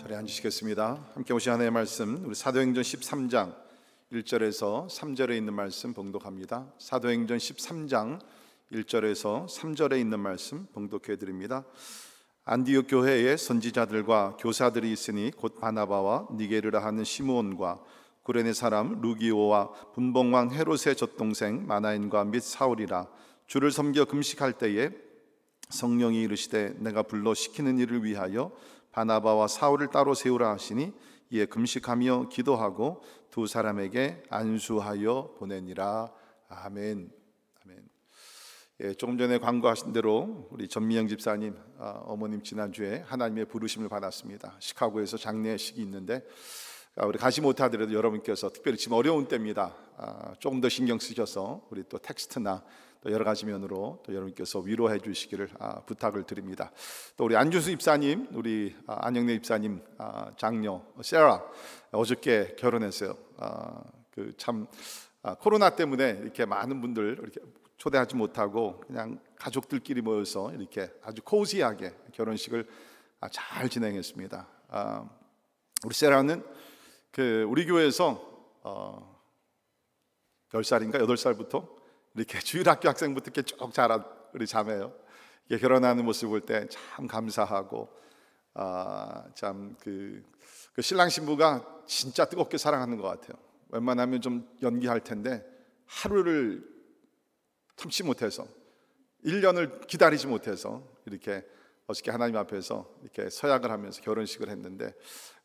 자리에 앉으시겠습니다. 함께 오신 하나님의 말씀 우리 사도행전 13장 1절에서 3절에 있는 말씀 봉독합니다. 사도행전 13장 1절에서 3절에 있는 말씀 봉독해 드립니다. 안디옥 교회에 선지자들과 교사들이 있으니 곧 바나바와 니게르라 하는 시므온과 구레네 사람 루기오와 분봉왕 헤롯의 젖동생 마나인과 및 사울이라 주를 섬겨 금식할 때에 성령이 이르시되 내가 불러 시키는 일을 위하여 바나바와 사울을 따로 세우라 하시니 이에 금식하며 기도하고 두 사람에게 안수하여 보내니라. 아멘. 아멘. 예, 조금 전에 광고하신 대로 우리 전미영 집사님 아, 어머님 지난주에 하나님의 부르심을 받았습니다. 시카고에서 장례식이 있는데 아, 우리 가지 못하더라도 여러분께서 특별히 지금 어려운 때입니다. 아, 조금 더 신경 쓰셔서 우리 또 텍스트나 또 여러 가지 면으로 또 여러분께서 위로해 주시기를 아, 부탁을 드립니다. 또 우리 안주수 입사님, 우리 아, 안영래 입사님 아, 장녀 세라 어저께 결혼했어요. 아, 그참 아, 코로나 때문에 이렇게 많은 분들 이렇게 초대하지 못하고 그냥 가족들끼리 모여서 이렇게 아주 코지하게 결혼식을 아, 잘 진행했습니다. 아, 우리 세라는 그 우리 교회에서 어, 10살인가 8살부터 이렇게 주일학교 학생부터 이렇게 쭉 자란 우리 자매요. 이게 결혼하는 모습 볼 때 참 감사하고 아, 참그 그 신랑 신부가 진짜 뜨겁게 사랑하는 것 같아요. 웬만하면 좀 연기할 텐데 하루를 참지 못해서 1년을 기다리지 못해서 이렇게 어저께 하나님 앞에서 이렇게 서약을 하면서 결혼식을 했는데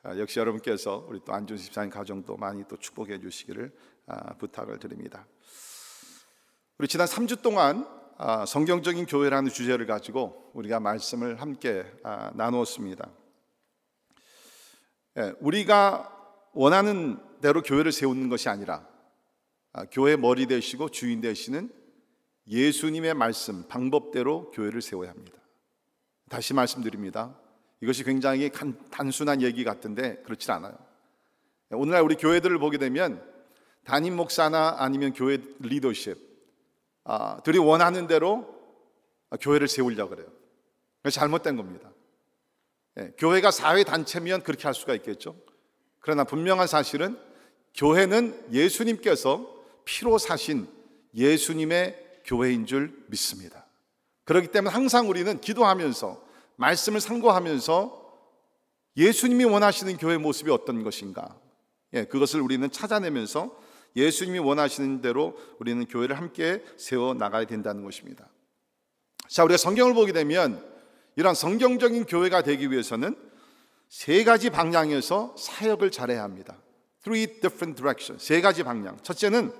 아, 역시 여러분께서 우리 또 안준 집사님 가정도 많이 또 축복해 주시기를 아, 부탁을 드립니다. 우리 지난 3주 동안 아, 성경적인 교회라는 주제를 가지고 우리가 말씀을 함께 아, 나누었습니다. 예, 우리가 원하는 대로 교회를 세우는 것이 아니라 아, 교회 머리 되시고 주인 되시는 예수님의 말씀 방법대로 교회를 세워야 합니다. 다시 말씀드립니다. 이것이 굉장히 단순한 얘기 같은데 그렇지 않아요. 예, 오늘날 우리 교회들을 보게 되면 담임 목사나 아니면 교회 리더십 아, 들이 원하는 대로 교회를 세우려 고 그래요. 잘못된 겁니다. 예, 교회가 사회 단체면 그렇게 할 수가 있겠죠. 그러나 분명한 사실은 교회는 예수님께서 피로 사신 예수님의 교회인 줄 믿습니다. 그렇기 때문에 항상 우리는 기도하면서 말씀을 상고하면서 예수님이 원하시는 교회 모습이 어떤 것인가? 예, 그것을 우리는 찾아내면서 예수님이 원하시는 대로 우리는 교회를 함께 세워 나가야 된다는 것입니다. 자, 우리가 성경을 보게 되면 이러 성경적인 교회가 되기 위해서는 세 가지 방향에서 사역을 잘해야 합니다. Three different directions. 세 가지 방향. 첫째는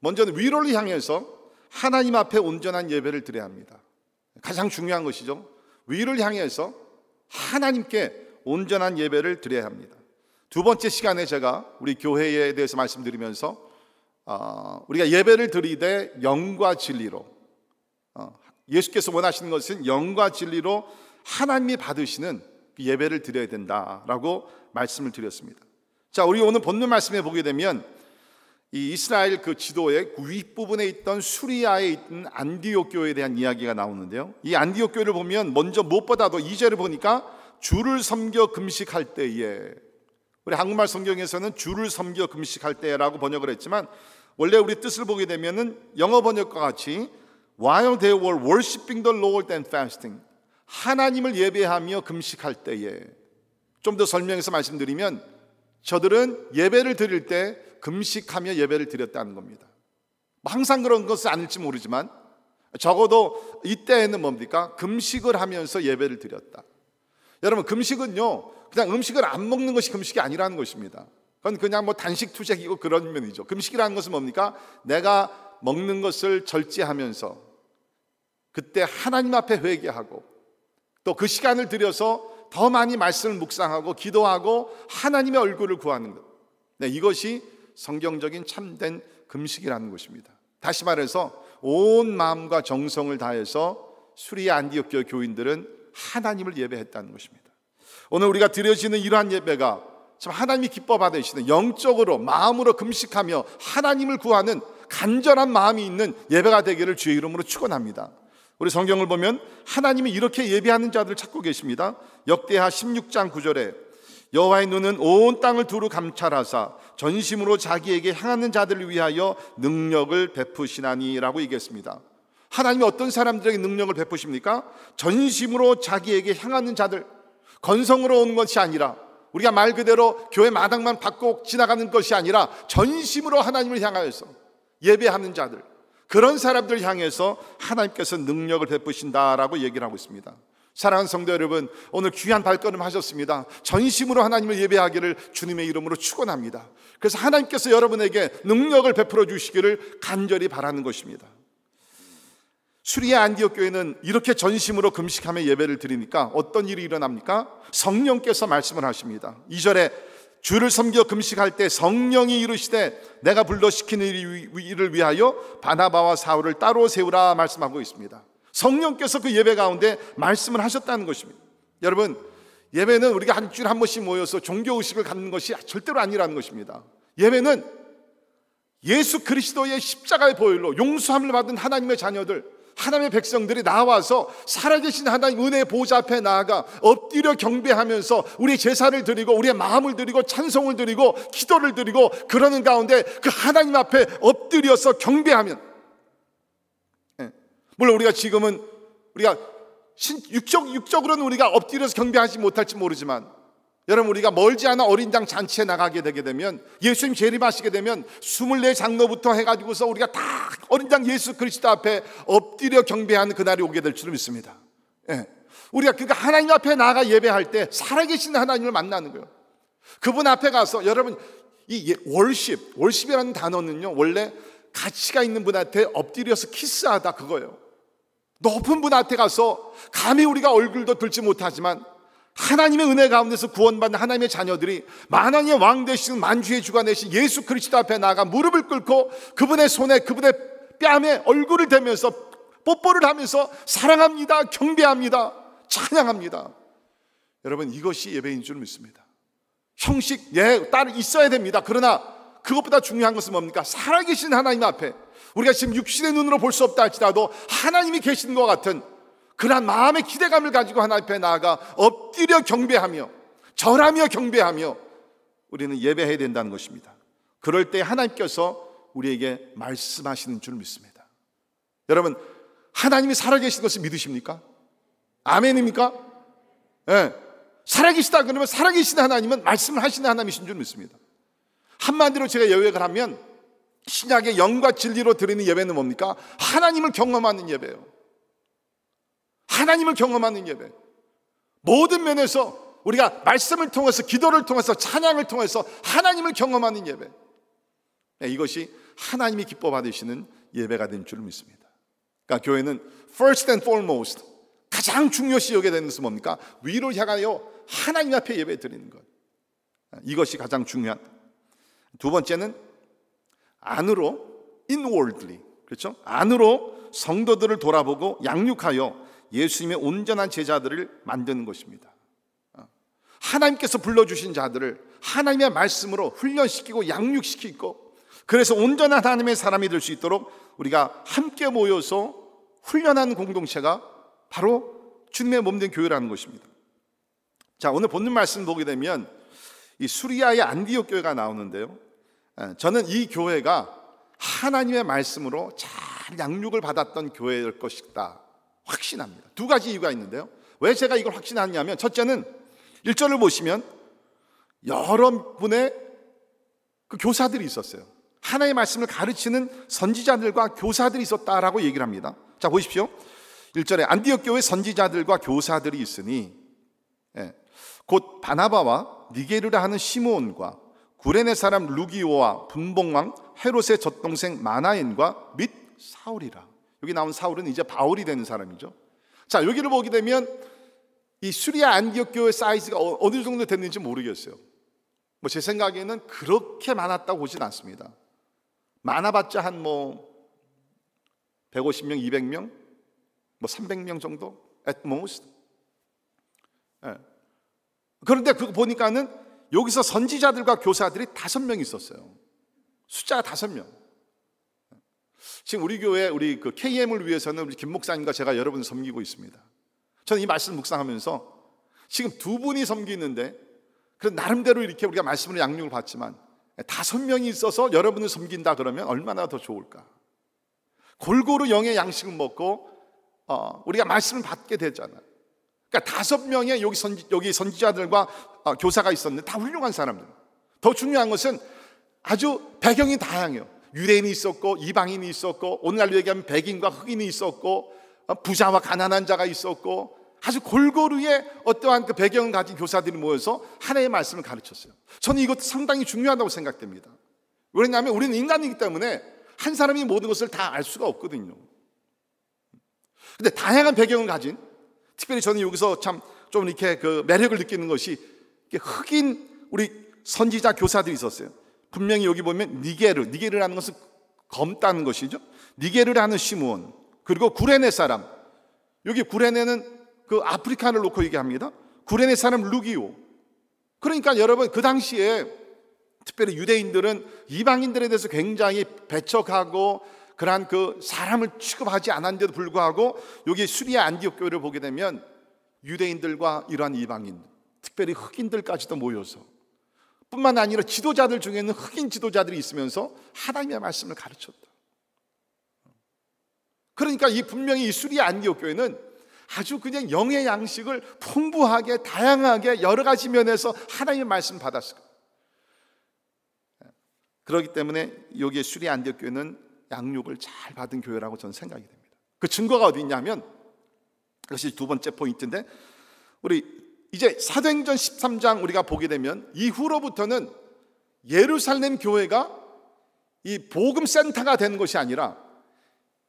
먼저 위로를 향해서 하나님 앞에 온전한 예배를 드려야 합니다. 가장 중요한 것이죠. 위를 향해서 하나님께 온전한 예배를 드려야 합니다. 두 번째 시간에 제가 우리 교회에 대해서 말씀드리면서 어, 우리가 예배를 드리되 영과 진리로 어, 예수께서 원하시는 것은 영과 진리로 하나님이 받으시는 그 예배를 드려야 된다라고 말씀을 드렸습니다. 자, 우리 오늘 본문 말씀해 보게 되면 이 이스라엘 그 지도의 구 그 윗부분에 있던 수리아에 있던 안디옥 교회에 대한 이야기가 나오는데요. 이 안디옥 교회를 보면 먼저 무엇보다도 이제를 보니까 주를 섬겨 금식할 때에 우리 한국말 성경에서는 주를 섬겨 금식할 때라고 번역을 했지만 원래 우리 뜻을 보게 되면은 영어 번역과 같이 while they were worshiping the Lord and fasting 하나님을 예배하며 금식할 때에 좀 더 설명해서 말씀드리면 저들은 예배를 드릴 때 금식하며 예배를 드렸다는 겁니다. 뭐 항상 그런 것은 아닐지 모르지만 적어도 이때에는 뭡니까? 금식을 하면서 예배를 드렸다. 여러분 금식은요 그냥 음식을 안 먹는 것이 금식이 아니라는 것입니다. 그건 그냥 뭐 단식 투색이고 그런 면이죠. 금식이라는 것은 뭡니까? 내가 먹는 것을 절제하면서 그때 하나님 앞에 회개하고 또 그 시간을 들여서 더 많이 말씀을 묵상하고 기도하고 하나님의 얼굴을 구하는 것. 네, 이것이 성경적인 참된 금식이라는 것입니다. 다시 말해서 온 마음과 정성을 다해서 수리 안디옥교 교인들은 하나님을 예배했다는 것입니다. 오늘 우리가 드려지는 이러한 예배가 참 하나님이 기뻐 받으시는 영적으로 마음으로 금식하며 하나님을 구하는 간절한 마음이 있는 예배가 되기를 주의 이름으로 축원합니다. 우리 성경을 보면 하나님이 이렇게 예배하는 자들을 찾고 계십니다. 역대하 16장 9절에 여호와의 눈은 온 땅을 두루 감찰하사 전심으로 자기에게 향하는 자들을 위하여 능력을 베푸시나니라고 얘기했습니다. 하나님이 어떤 사람들에게 능력을 베푸십니까? 전심으로 자기에게 향하는 자들 건성으로 오는 것이 아니라 우리가 말 그대로 교회 마당만 받고 지나가는 것이 아니라 전심으로 하나님을 향하여서 예배하는 자들 그런 사람들 향해서 하나님께서 능력을 베푸신다라고 얘기를 하고 있습니다. 사랑하는 성도 여러분, 오늘 귀한 발걸음 하셨습니다. 전심으로 하나님을 예배하기를 주님의 이름으로 축원합니다. 그래서 하나님께서 여러분에게 능력을 베풀어 주시기를 간절히 바라는 것입니다. 수리의 안디옥 교회는 이렇게 전심으로 금식하며 예배를 드리니까 어떤 일이 일어납니까? 성령께서 말씀을 하십니다. 2절에 주를 섬겨 금식할 때 성령이 이르시되 내가 불러 시키는 일을 위하여 바나바와 사울을 따로 세우라 말씀하고 있습니다. 성령께서 그 예배 가운데 말씀을 하셨다는 것입니다. 여러분, 예배는 우리가 한주일한 번씩 모여서 종교 의식을 갖는 것이 절대로 아니라는 것입니다. 예배는 예수 그리스도의 십자가의 보혈로 용서함을 받은 하나님의 자녀들 하나님의 백성들이 나와서 살아계신 하나님 은혜 의 보좌 앞에 나아가 엎드려 경배하면서 우리 의 제사를 드리고 우리의 마음을 드리고 찬송을 드리고 기도를 드리고 그러는 가운데 그 하나님 앞에 엎드려서 경배하면 예, 물론 우리가 지금은 우리가 육적, 육적으로는 우리가 엎드려서 경배하지 못할지 모르지만 여러분 우리가 멀지 않아 어린 양 잔치에 나가게 되게 되면 예수님 재림하시게 되면 24장로부터 해가지고서 우리가 다 어린 양 예수 그리스도 앞에 엎드려 경배하는 그날이 오게 될 줄 믿습니다 예. 우리가 그러니까 하나님 앞에 나가 예배할 때 살아계신 하나님을 만나는 거예요 그분 앞에 가서 여러분 이 월십, 예, 월십이라는 단어는요 원래 가치가 있는 분한테 엎드려서 키스하다 그거예요 높은 분한테 가서 감히 우리가 얼굴도 들지 못하지만 하나님의 은혜 가운데서 구원받는 하나님의 자녀들이 만왕의 왕 되신 만주의 주관 되신 예수 그리스도 앞에 나가 무릎을 꿇고 그분의 손에 그분의 뺨에 얼굴을 대면서 뽀뽀를 하면서 사랑합니다. 경배합니다. 찬양합니다. 여러분 이것이 예배인 줄 믿습니다. 형식 예 따로 있어야 됩니다. 그러나 그것보다 중요한 것은 뭡니까? 살아계신 하나님 앞에 우리가 지금 육신의 눈으로 볼 수 없다 할지라도 하나님이 계신 것 같은 그러한 마음의 기대감을 가지고 하나님 앞에 나아가 엎드려 경배하며 절하며 경배하며 우리는 예배해야 된다는 것입니다. 그럴 때 하나님께서 우리에게 말씀하시는 줄 믿습니다. 여러분, 하나님이 살아계신 것을 믿으십니까? 아멘입니까? 예. 네. 살아계시다 그러면 살아계신 하나님은 말씀을 하시는 하나님이신 줄 믿습니다. 한마디로 제가 예외를 하면 신약의 영과 진리로 드리는 예배는 뭡니까? 하나님을 경험하는 예배예요. 하나님을 경험하는 예배. 모든 면에서 우리가 말씀을 통해서 기도를 통해서 찬양을 통해서 하나님을 경험하는 예배. 네, 이것이 하나님이 기뻐 받으시는 예배가 된 줄 믿습니다. 그러니까 교회는 first and foremost 가장 중요시 여겨야 되는 것은 뭡니까? 위로 향하여 하나님 앞에 예배 드리는 것. 이것이 가장 중요한. 두 번째는 안으로 inwardly 그렇죠? 안으로 성도들을 돌아보고 양육하여 예수님의 온전한 제자들을 만드는 것입니다. 어. 하나님께서 불러주신 자들을 하나님의 말씀으로 훈련시키고 양육시키고 그래서 온전한 하나님의 사람이 될 수 있도록 우리가 함께 모여서 훈련한 공동체가 바로 주님의 몸 된 교회라는 것입니다. 자, 오늘 본문 말씀 보게 되면 이 수리아의 안디옥 교회가 나오는데요. 어, 저는 이 교회가 하나님의 말씀으로 잘 양육을 받았던 교회일 것이다. 확신합니다. 두 가지 이유가 있는데요. 왜 제가 이걸 확신하냐면 첫째는 1절을 보시면 여러 분의 그 교사들이 있었어요. 하나의 말씀을 가르치는 선지자들과 교사들이 있었다라고 얘기를 합니다. 자, 보십시오. 1절에 안디옥 교회 선지자들과 교사들이 있으니 예, 곧 바나바와 니게르라 하는 시므온과 구레네 사람 루기오와 분봉왕 헤롯의 젖동생 마나인과및 사울이라. 여기 나온 사울은 이제 바울이 되는 사람이죠. 자, 여기를 보게 되면 이 수리아 안디옥 교회 사이즈가 어, 어느 정도 됐는지 모르겠어요. 뭐 제 생각에는 그렇게 많았다고 보진 않습니다. 많아봤자 한 뭐 150명, 200명, 뭐 300명 뭐 정도 at most. 네. 그런데 그 보니까는 여기서 선지자들과 교사들이 다섯 명 있었어요. 숫자 다섯 명. 지금 우리 교회 우리 그 KM을 위해서는 우리 김 목사님과 제가 여러분을 섬기고 있습니다. 저는 이 말씀 묵상하면서 지금 두 분이 섬기는데 그 나름대로 이렇게 우리가 말씀으로 양육을 받지만 다섯 명이 있어서 여러분을 섬긴다 그러면 얼마나 더 좋을까? 골고루 영의 양식을 먹고 어, 우리가 말씀을 받게 되잖아. 그러니까 다섯 명의 여기, 선지, 여기 선지자들과 어, 교사가 있었는데 다 훌륭한 사람들. 더 중요한 것은 아주 배경이 다양해요. 유대인이 있었고 이방인이 있었고 오늘날로 얘기하면 백인과 흑인이 있었고 어, 부자와 가난한 자가 있었고 아주 골고루의 어떠한 그 배경을 가진 교사들이 모여서 하나의 말씀을 가르쳤어요. 저는 이것도 상당히 중요하다고 생각됩니다. 왜냐하면 우리는 인간이기 때문에 한 사람이 모든 것을 다 알 수가 없거든요. 근데 다양한 배경을 가진 특별히 저는 여기서 참 좀 이렇게 그 매력을 느끼는 것이 흑인 우리 선지자 교사들이 있었어요. 분명히 여기 보면 니게르, 니게르라는 것은 검다는 것이죠. 니게르라는 시므온 그리고 구레네 사람. 여기 구레네는 그 아프리카를 놓고 얘기합니다. 구레네 사람 루기오. 그러니까 여러분 그 당시에 특별히 유대인들은 이방인들에 대해서 굉장히 배척하고 그러한 그 사람을 취급하지 않았는데도 불구하고 여기 수리아 안디옥 교회를 보게 되면 유대인들과 이러한 이방인, 특별히 흑인들까지도 모여서 뿐만 아니라 지도자들 중에는 흑인 지도자들이 있으면서 하나님의 말씀을 가르쳤다. 그러니까 이 분명히 이수리 안디옥교회는 아주 그냥 영의 양식을 풍부하게 다양하게 여러 가지 면에서 하나님의 말씀 받았을 거예요. 그렇기 때문에 여기 수리 안디옥 교회는 양육을 잘 받은 교회라고 저는 생각이 됩니다. 그 증거가 어디 있냐면 그것이 두 번째 포인트인데 우리 이제 사도행전 13장 우리가 보게 되면 이후로부터는 예루살렘 교회가 이 복음 센터가 되는 것이 아니라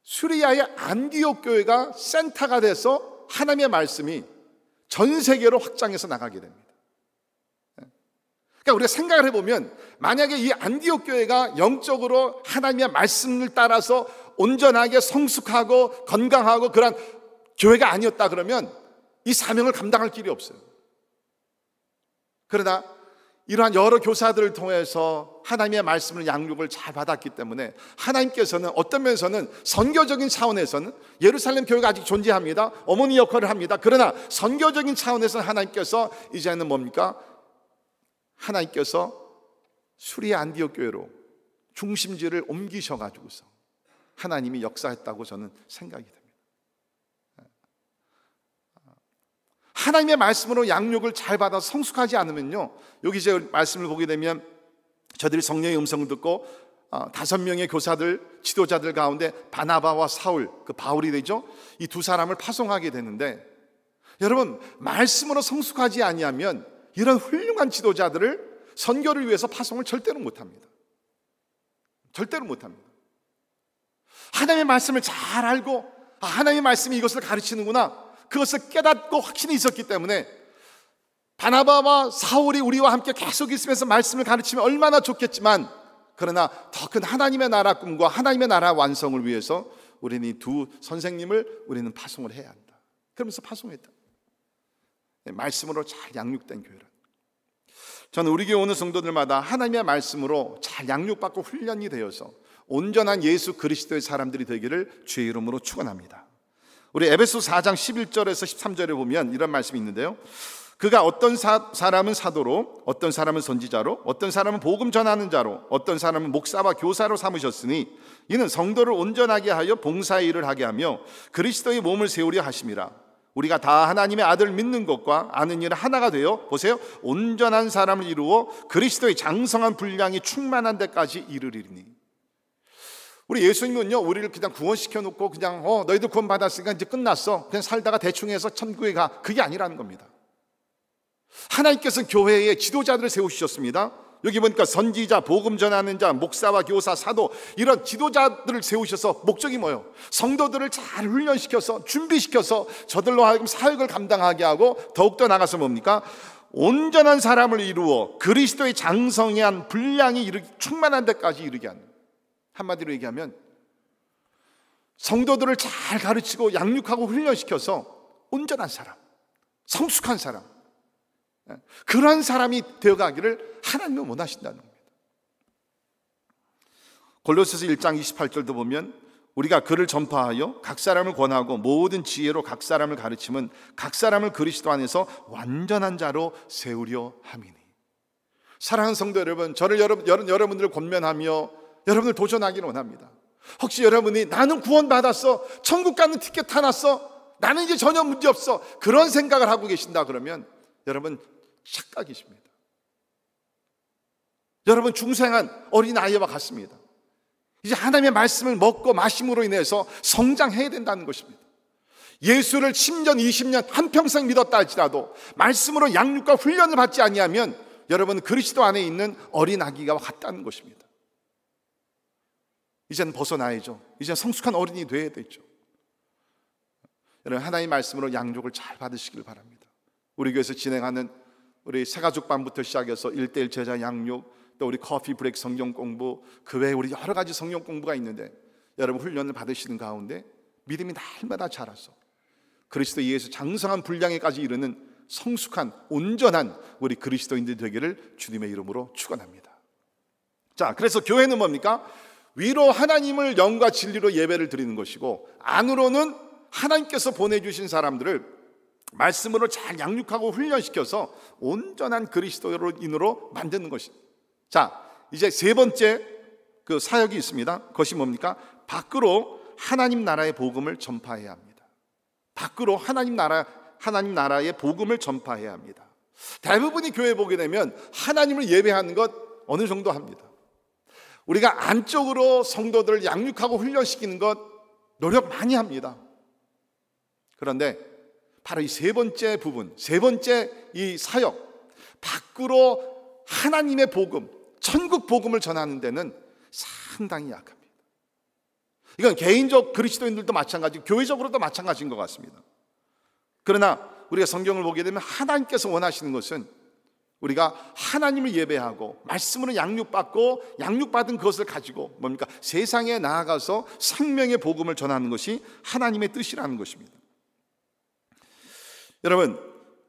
수리아의 안디옥 교회가 센터가 돼서 하나님의 말씀이 전 세계로 확장해서 나가게 됩니다. 그러니까 우리가 생각을 해보면 만약에 이 안디옥 교회가 영적으로 하나님의 말씀을 따라서 온전하게 성숙하고 건강하고 그러한 교회가 아니었다 그러면 이 사명을 감당할 길이 없어요. 그러나 이러한 여러 교사들을 통해서 하나님의 말씀을 양육을 잘 받았기 때문에 하나님께서는 어떤 면에서는 선교적인 차원에서는 예루살렘 교회가 아직 존재합니다. 어머니 역할을 합니다. 그러나 선교적인 차원에서는 하나님께서 이제는 뭡니까? 하나님께서 수리 안디옥 교회로 중심지를 옮기셔 가지고서 하나님이 역사했다고 저는 생각이 됩니다. 하나님의 말씀으로 양육을 잘 받아 성숙하지 않으면요. 여기 이제 말씀을 보게 되면 저들이 성령의 음성을 듣고 어, 다섯 명의 교사들, 지도자들 가운데 바나바와 사울, 그 바울이 되죠. 이 두 사람을 파송하게 되는데 여러분 말씀으로 성숙하지 아니하면 이런 훌륭한 지도자들을 선교를 위해서 파송을 절대로 못합니다. 절대로 못합니다. 하나님의 말씀을 잘 알고 아, 하나님의 말씀이 이것을 가르치는구나. 그것을 깨닫고 확신이 있었기 때문에 바나바와 사울이 우리와 함께 계속 있으면서 말씀을 가르치면 얼마나 좋겠지만 그러나 더 큰 하나님의 나라 꿈과 하나님의 나라 완성을 위해서 우리는 이 두 선생님을 우리는 파송을 해야 한다. 그러면서 파송했다. 네, 말씀으로 잘 양육된 교회라. 저는 우리 교회 오는 성도들마다 하나님의 말씀으로 잘 양육받고 훈련이 되어서 온전한 예수 그리스도의 사람들이 되기를 주의 이름으로 축원합니다. 우리 에베소 4장 11절에서 13절에 보면 이런 말씀이 있는데요. 그가 어떤 사, 람은 사도로, 어떤 사람은 선지자로, 어떤 사람은 복음 전하는 자로, 어떤 사람은 목사와 교사로 삼으셨으니 이는 성도를 온전하게 하여 봉사 일을 하게 하며 그리스도의 몸을 세우려 하심이라. 우리가 다 하나님의 아들 믿는 것과 아는 일 하나가 되어 보세요. 온전한 사람을 이루어 그리스도의 장성한 분량이 충만한 데까지 이르리니. 우리 예수님은요, 우리를 그냥 구원시켜 놓고 그냥, 어, 너희들 구원받았으니까 이제 끝났어. 그냥 살다가 대충 해서 천국에 가. 그게 아니라는 겁니다. 하나님께서 교회에 지도자들을 세우셨습니다. 여기 보니까 선지자, 복음 전하는 자, 목사와 교사, 사도 이런 지도자들을 세우셔서 목적이 뭐예요? 성도들을 잘 훈련시켜서 준비시켜서 저들로 하여금 사역을 감당하게 하고 더욱더 나가서 뭡니까? 온전한 사람을 이루어 그리스도의 장성에 한 분량이 이르, 충만한 데까지 이르게 하는 한마디로 얘기하면 성도들을 잘 가르치고 양육하고 훈련시켜서 온전한 사람, 성숙한 사람, 그러한 사람이 되어가기를 하나님은 원하신다는 겁니다. 골로새서 1장 28절도 보면 우리가 그를 전파하여 각 사람을 권하고 모든 지혜로 각 사람을 가르치면 각 사람을 그리스도 안에서 완전한 자로 세우려 함이니. 사랑하는 성도 여러분, 저를 여러분, 여러분들을 권면하며 여러분을 도전하기를 원합니다. 혹시 여러분이 나는 구원받았어. 천국 가는 티켓 타놨어. 나는 이제 전혀 문제 없어. 그런 생각을 하고 계신다 그러면 여러분 착각이십니다. 여러분 중생한 어린아이와 같습니다. 이제 하나님의 말씀을 먹고 마심으로 인해서 성장해야 된다는 것입니다. 예수를 10년, 20년 한평생 믿었다 할지라도 말씀으로 양육과 훈련을 받지 아니하면 여러분 그리스도 안에 있는 어린 아기가 같다는 것입니다. 이젠 벗어나야죠. 이젠 성숙한 어른이 돼야 되죠. 여러분 하나님 의 말씀으로 양육을 잘 받으시길 바랍니다. 우리 교회에서 진행하는 우리 새가족반부터 시작해서 일대일 제자 양육 또 우리 커피 브렉 성경 공부 그 외에 우리 여러 가지 성경 공부가 있는데 여러분 훈련을 받으시는 가운데 믿음이 날마다 자라서 그리스도 이에서 장성한 분량에까지 이르는 성숙한 온전한 우리 그리스도인들 되기를 주님의 이름으로 축원합니다. 자, 그래서 교회는 뭡니까? 위로 하나님을 영과 진리로 예배를 드리는 것이고 안으로는 하나님께서 보내주신 사람들을 말씀으로 잘 양육하고 훈련시켜서 온전한 그리스도인으로 만드는 것입니다. 자, 이제 세 번째 그 사역이 있습니다. 그것이 뭡니까? 밖으로 하나님 나라의 복음을 전파해야 합니다. 밖으로 하나님 나라 하나님 나라의 복음을 전파해야 합니다. 대부분이 교회 보게 되면 하나님을 예배하는 것 어느 정도 합니다. 우리가 안쪽으로 성도들을 양육하고 훈련시키는 것 노력 많이 합니다. 그런데 바로 이 세 번째 부분, 세 번째 이 사역, 밖으로 하나님의 복음, 천국 복음을 전하는 데는 상당히 약합니다. 이건 개인적 그리스도인들도 마찬가지, 교회적으로도 마찬가지인 것 같습니다. 그러나 우리가 성경을 보게 되면 하나님께서 원하시는 것은 우리가 하나님을 예배하고 말씀으로 양육받고 양육받은 것을 가지고 뭡니까? 세상에 나아가서 생명의 복음을 전하는 것이 하나님의 뜻이라는 것입니다. 여러분,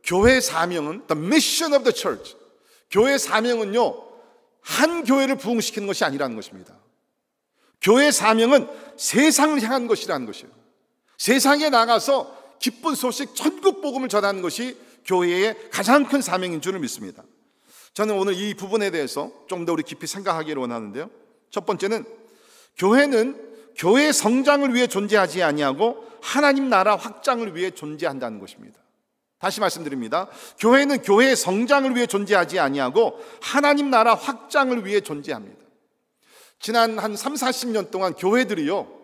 교회 사명은 the mission of the church. 교회 사명은요. 한 교회를 부흥시키는 것이 아니라는 것입니다. 교회 사명은 세상을 향한 것이라는 것이에요. 세상에 나가서 기쁜 소식 전국 복음을 전하는 것이 교회의 가장 큰 사명인 줄을 믿습니다. 저는 오늘 이 부분에 대해서 좀 더 우리 깊이 생각하기를 원하는데요. 첫 번째는 교회는 교회 성장을 위해 존재하지 아니하고 하나님 나라 확장을 위해 존재한다는 것입니다. 다시 말씀드립니다. 교회는 교회 성장을 위해 존재하지 아니하고 하나님 나라 확장을 위해 존재합니다. 지난 한 3, 40년 동안 교회들이요.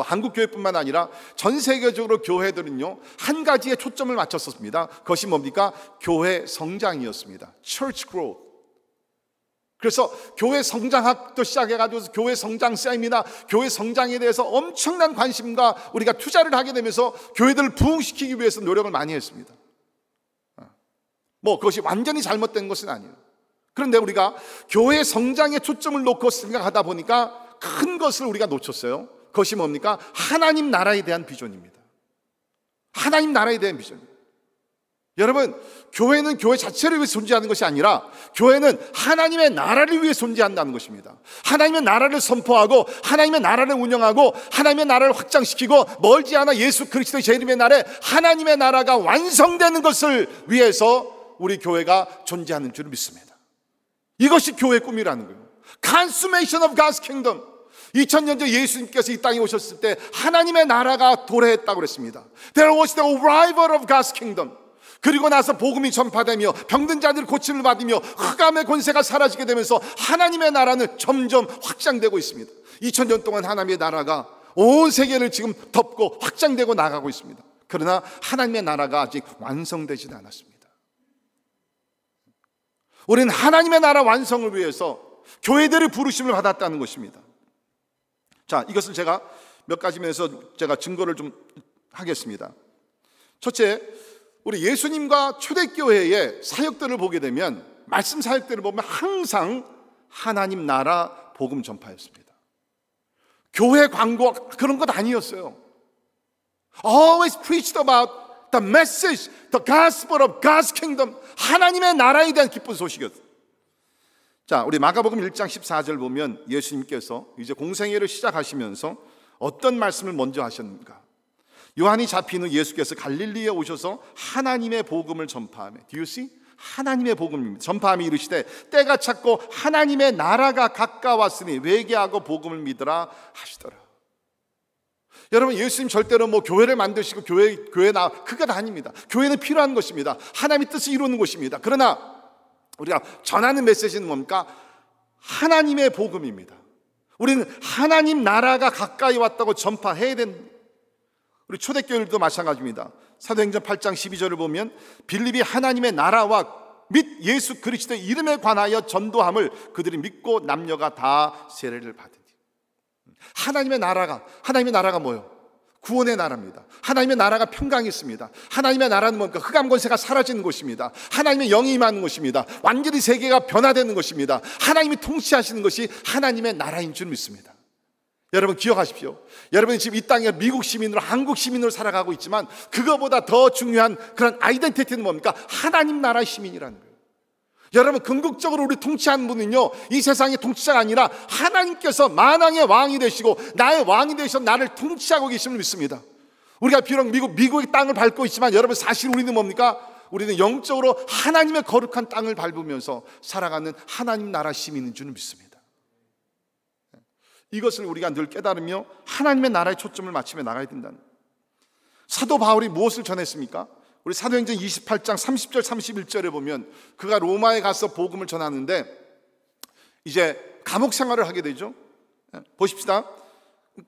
뭐 한국 교회뿐만 아니라 전 세계적으로 교회들은요 한 가지에 초점을 맞췄었습니다. 그것이 뭡니까? 교회 성장이었습니다. Church growth. 그래서 교회 성장학도 시작해가지고 교회 성장 세미나, 교회 성장에 대해서 엄청난 관심과 우리가 투자를 하게 되면서 교회들을 부흥시키기 위해서 노력을 많이 했습니다. 어. 뭐 그것이 완전히 잘못된 것은 아니에요. 그런데 우리가 교회 성장에 초점을 놓고 생각하다 보니까 큰 것을 우리가 놓쳤어요. 그것이 뭡니까? 하나님 나라에 대한 비전입니다. 하나님 나라에 대한 비전. 여러분, 교회는 교회 자체를 위해 존재하는 것이 아니라 교회는 하나님의 나라를 위해 존재한다는 것입니다. 하나님의 나라를 선포하고 하나님의 나라를 운영하고 하나님의 나라를 확장시키고 멀지 않아 예수 그리스도의 재림의 날에 하나님의 나라가 완성되는 것을 위해서 우리 교회가 존재하는 줄 믿습니다. 이것이 교회 꿈이라는 거예요. Consummation of God's Kingdom. 2000년 전 예수님께서 이 땅에 오셨을 때 하나님의 나라가 도래했다고 그랬습니다. There was the arrival of God's kingdom. 그리고 나서 복음이 전파되며 병든 자들 고침을 받으며 흑암의 권세가 사라지게 되면서 하나님의 나라는 점점 확장되고 있습니다. 2000년 동안 하나님의 나라가 온 세계를 지금 덮고 확장되고 나가고 있습니다. 그러나 하나님의 나라가 아직 완성되지는 않았습니다. 우리는 하나님의 나라 완성을 위해서 교회들의 부르심을 받았다는 것입니다. 자, 이것을 제가 몇 가지 면에서 제가 증거를 좀 하겠습니다. 첫째, 우리 예수님과 초대교회의 사역들을 보게 되면 말씀 사역들을 보면 항상 하나님 나라 복음 전파였습니다. 교회 광고 그런 것 아니었어요. Always preached about the message, the gospel of God's kingdom. 하나님의 나라에 대한 기쁜 소식이었어요. 자, 우리 마가복음 1장 14절 보면 예수님께서 이제 공생회를 시작하시면서 어떤 말씀을 먼저 하셨는가? 요한이 잡히는 예수께서 갈릴리에 오셔서 하나님의 복음을 전파하며 Do you 하나님의 복음입니다. 전파함이 이르시되 때가 찼고 하나님의 나라가 가까웠으니 외계하고 복음을 믿으라 하시더라. 여러분 예수님 절대로 뭐 교회를 만드시고 교회 교회 나 그가 아닙니다. 교회는 필요한 것입니다. 하나님의 뜻을 이루는 것입니다 그러나 우리가 전하는 메시지는 뭡니까? 하나님의 복음입니다. 우리는 하나님 나라가 가까이 왔다고 전파해야 된다. 우리 초대교회도 마찬가지입니다. 사도행전 8장 12절을 보면 빌립이 하나님의 나라와 및 예수 그리스도의 이름에 관하여 전도함을 그들이 믿고 남녀가 다 세례를 받으니 하나님의 나라가 하나님의 나라가 뭐요? 구원의 나라입니다. 하나님의 나라가 평강이 있습니다. 하나님의 나라는 뭡니까? 흑암 권세가 사라지는 곳입니다. 하나님의 영이 임하는 곳입니다. 완전히 세계가 변화되는 것입니다 하나님이 통치하시는 것이 하나님의 나라인 줄 믿습니다. 여러분 기억하십시오. 여러분이 지금 이 땅에 미국 시민으로 한국 시민으로 살아가고 있지만 그거보다 더 중요한 그런 아이덴티티는 뭡니까? 하나님 나라 시민이라는 거예요. 여러분 궁극적으로 우리 통치한 분은요 이 세상의 통치자가 아니라 하나님께서 만왕의 왕이 되시고 나의 왕이 되셔서 나를 통치하고 계심을 믿습니다 우리가 비록 미국, 미국의 땅을 밟고 있지만 여러분 사실 우리는 뭡니까? 우리는 영적으로 하나님의 거룩한 땅을 밟으면서 살아가는 하나님 나라 시민인 줄은 믿습니다 이것을 우리가 늘 깨달으며 하나님의 나라의 초점을 맞추며 나가야 된다는 사도 바울이 무엇을 전했습니까? 우리 사도행전 28장 30절 31절에 보면 그가 로마에 가서 복음을 전하는데 이제 감옥 생활을 하게 되죠. 예, 보십시다.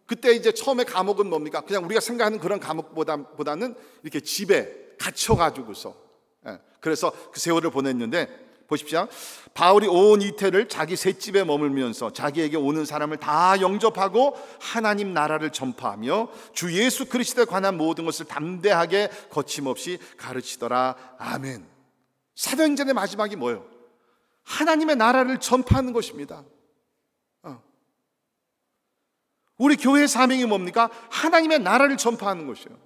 그때 이제 처음에 감옥은 뭡니까? 그냥 우리가 생각하는 그런 감옥보다는 이렇게 집에 갇혀가지고서 예, 그래서 그 세월을 보냈는데 보십시오. 바울이 온 이태를 자기 셋집에 머물면서 자기에게 오는 사람을 다 영접하고 하나님 나라를 전파하며 주 예수 그리스도에 관한 모든 것을 담대하게 거침없이 가르치더라. 아멘. 사도행전의 마지막이 뭐예요? 하나님의 나라를 전파하는 것입니다. 어. 우리 교회의 사명이 뭡니까? 하나님의 나라를 전파하는 것이에요.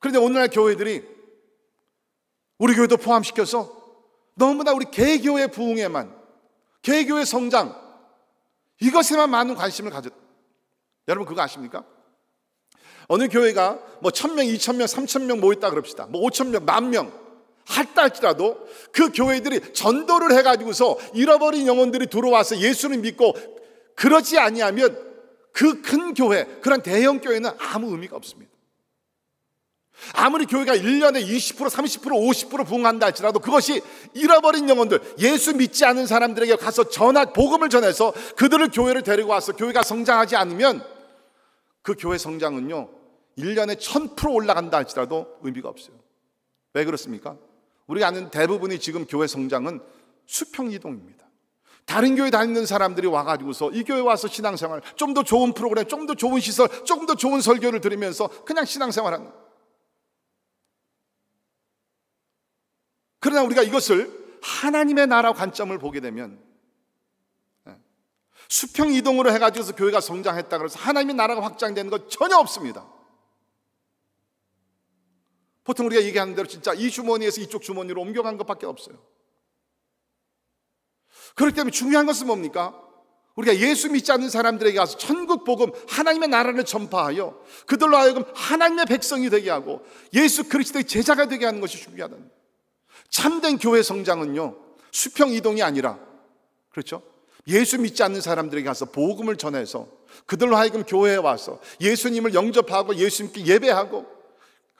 그런데 오늘날 교회들이 우리 교회도 포함시켜서 너무나 우리 개교의 부흥에만 개교의 성장 이것에만 많은 관심을 가져. 여러분 그거 아십니까? 어느 교회가 뭐 천명, 이천명, 삼천명 모였다 그럽시다. 뭐 오천명, 만명 할다 할지라도 그 교회들이 전도를 해가지고서 잃어버린 영혼들이 들어와서 예수를 믿고 그러지 아니하면 그 큰 교회, 그런 대형 교회는 아무 의미가 없습니다. 아무리 교회가 1년에 20%, 30%, 50% 부흥한다 할지라도 그것이 잃어버린 영혼들, 예수 믿지 않은 사람들에게 가서 전하, 복음을 전해서 그들을 교회를 데리고 와서 교회가 성장하지 않으면 그 교회 성장은요, 1년에 1000% 올라간다 할지라도 의미가 없어요. 왜 그렇습니까? 우리가 아는 대부분이 지금 교회 성장은 수평 이동입니다. 다른 교회 다니는 사람들이 와가지고서 이 교회 와서 신앙생활, 좀 더 좋은 프로그램, 좀 더 좋은 시설, 좀 더 좋은 설교를 들으면서 그냥 신앙생활 하는 그러나 우리가 이것을 하나님의 나라 관점을 보게 되면 예, 수평 이동으로 해가지고서 교회가 성장했다 그래서 하나님의 나라가 확장되는 건 전혀 없습니다. 보통 우리가 얘기하는 대로 진짜 이 주머니에서 이쪽 주머니로 옮겨간 것밖에 없어요. 그렇기 때문에 중요한 것은 뭡니까? 우리가 예수 믿지 않는 사람들에게 가서 천국 복음 하나님의 나라를 전파하여 그들로 하여금 하나님의 백성이 되게 하고 예수 그리스도의 제자가 되게 하는 것이 중요하다. 참된 교회 성장은요, 수평 이동이 아니라, 그렇죠? 예수 믿지 않는 사람들에게 가서 복음을 전해서 그들로 하여금 교회에 와서 예수님을 영접하고 예수님께 예배하고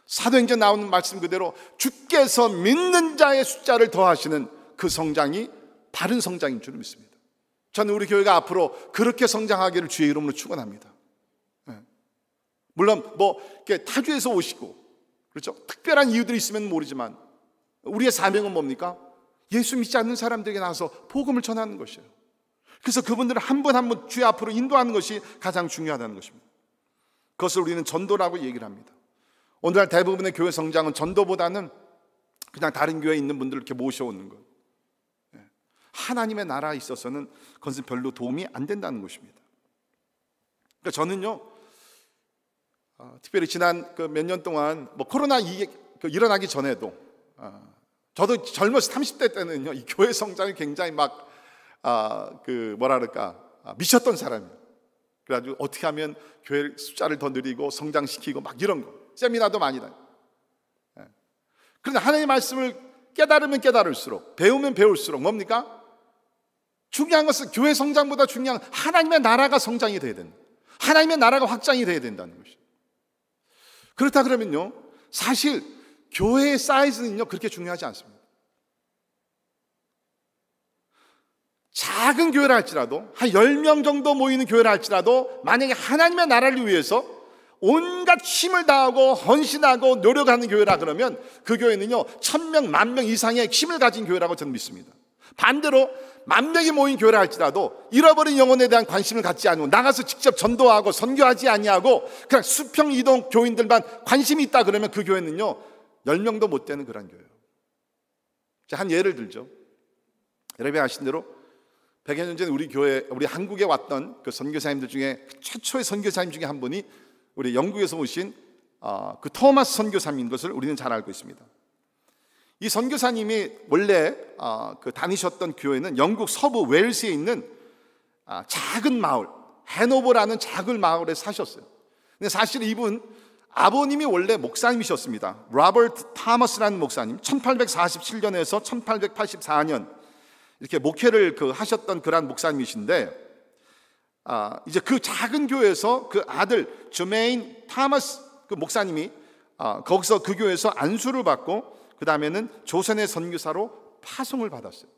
사도행전 나오는 말씀 그대로 주께서 믿는 자의 숫자를 더하시는 그 성장이 바른 성장인 줄 믿습니다. 저는 우리 교회가 앞으로 그렇게 성장하기를 주의 이름으로 축원합니다. 예. 물론 뭐 타주에서 오시고 그렇죠? 특별한 이유들이 있으면 모르지만 우리의 사명은 뭡니까? 예수 믿지 않는 사람들에게 나와서 복음을 전하는 것이에요. 그래서 그분들을 한번한번 주의 앞으로 인도하는 것이 가장 중요하다는 것입니다. 그것을 우리는 전도라고 얘기를 합니다. 오늘날 대부분의 교회 성장은 전도보다는 그냥 다른 교회에 있는 분들을 이렇게 모셔오는 것. 예. 하나님의 나라에 있어서는 그것은 별로 도움이 안 된다는 것입니다. 그러니까 저는요, 아, 특별히 지난 그 몇 년 동안 뭐 코로나 이, 그 일어나기 전에도 아, 저도 젊었을 30대 때는요, 이 교회 성장이 굉장히 막, 아, 그, 뭐라 그럴까, 아, 미쳤던 사람이에요. 그래가지고 어떻게 하면 교회 숫자를 더 늘리고 성장시키고 막 이런 거. 세미나도 많이 다녀. 예. 그런데 하나님의 말씀을 깨달으면 깨달을수록, 배우면 배울수록 뭡니까? 중요한 것은 교회 성장보다 중요한 하나님의 나라가 성장이 돼야 된다. 하나님의 나라가 확장이 돼야 된다는 것이죠. 그렇다 그러면요, 사실 교회의 사이즈는요, 그렇게 중요하지 않습니다. 작은 교회라 할지라도, 한 10명 정도 모이는 교회라 할지라도, 만약에 하나님의 나라를 위해서 온갖 힘을 다하고 헌신하고 노력하는 교회라 그러면 그 교회는요, 천명, 만 명 이상의 힘을 가진 교회라고 저는 믿습니다. 반대로 만 명이 모인 교회라 할지라도 잃어버린 영혼에 대한 관심을 갖지 않고 나가서 직접 전도하고 선교하지 아니하고 그냥 수평 이동 교인들만 관심이 있다 그러면 그 교회는요 10명도 못 되는 그런 교회예요. 한 예를 들죠. 여러분이 아신 대로 100여 년 전에 우리 교회, 우리 한국에 왔던 그 선교사님들 중에 최초의 선교사님 중에 한 분이 우리 영국에서 오신 어, 그 토마스 선교사님인 것을 우리는 잘 알고 있습니다. 이 선교사님이 원래 어, 그 다니셨던 교회는 영국 서부 웨스에 있는 어, 작은 마을, 해노버라는 작은 마을에 사셨어요. 근데 사실 이분 아버님이 원래 목사님이셨습니다. 로버트 타머스라는 목사님, 1847년에서 1884년 이렇게 목회를 그 하셨던 그런 목사님이신데 아, 이제 그 작은 교회에서 그 아들 주메인 타머스 그 목사님이 아, 거기서 그 교회에서 안수를 받고 그 다음에는 조선의 선교사로 파송을 받았어요.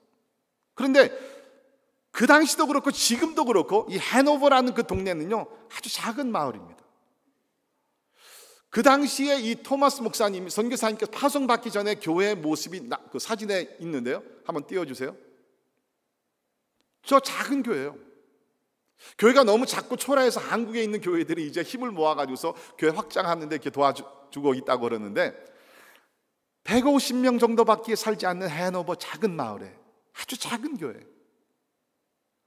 그런데 그 당시도 그렇고 지금도 그렇고 이 해노버라는 그 동네는요 아주 작은 마을입니다. 그 당시에 이 토마스 목사님, 선교사님께 파송받기 전에 교회의 모습이 나, 그 사진에 있는데요. 한번 띄워주세요. 저 작은 교회예요. 교회가 너무 작고 초라해서 한국에 있는 교회들이 이제 힘을 모아가지고서 교회 확장하는데 이렇게 도와주고 있다고 그러는데 150명 정도밖에 살지 않는 해노버 작은 마을에 아주 작은 교회.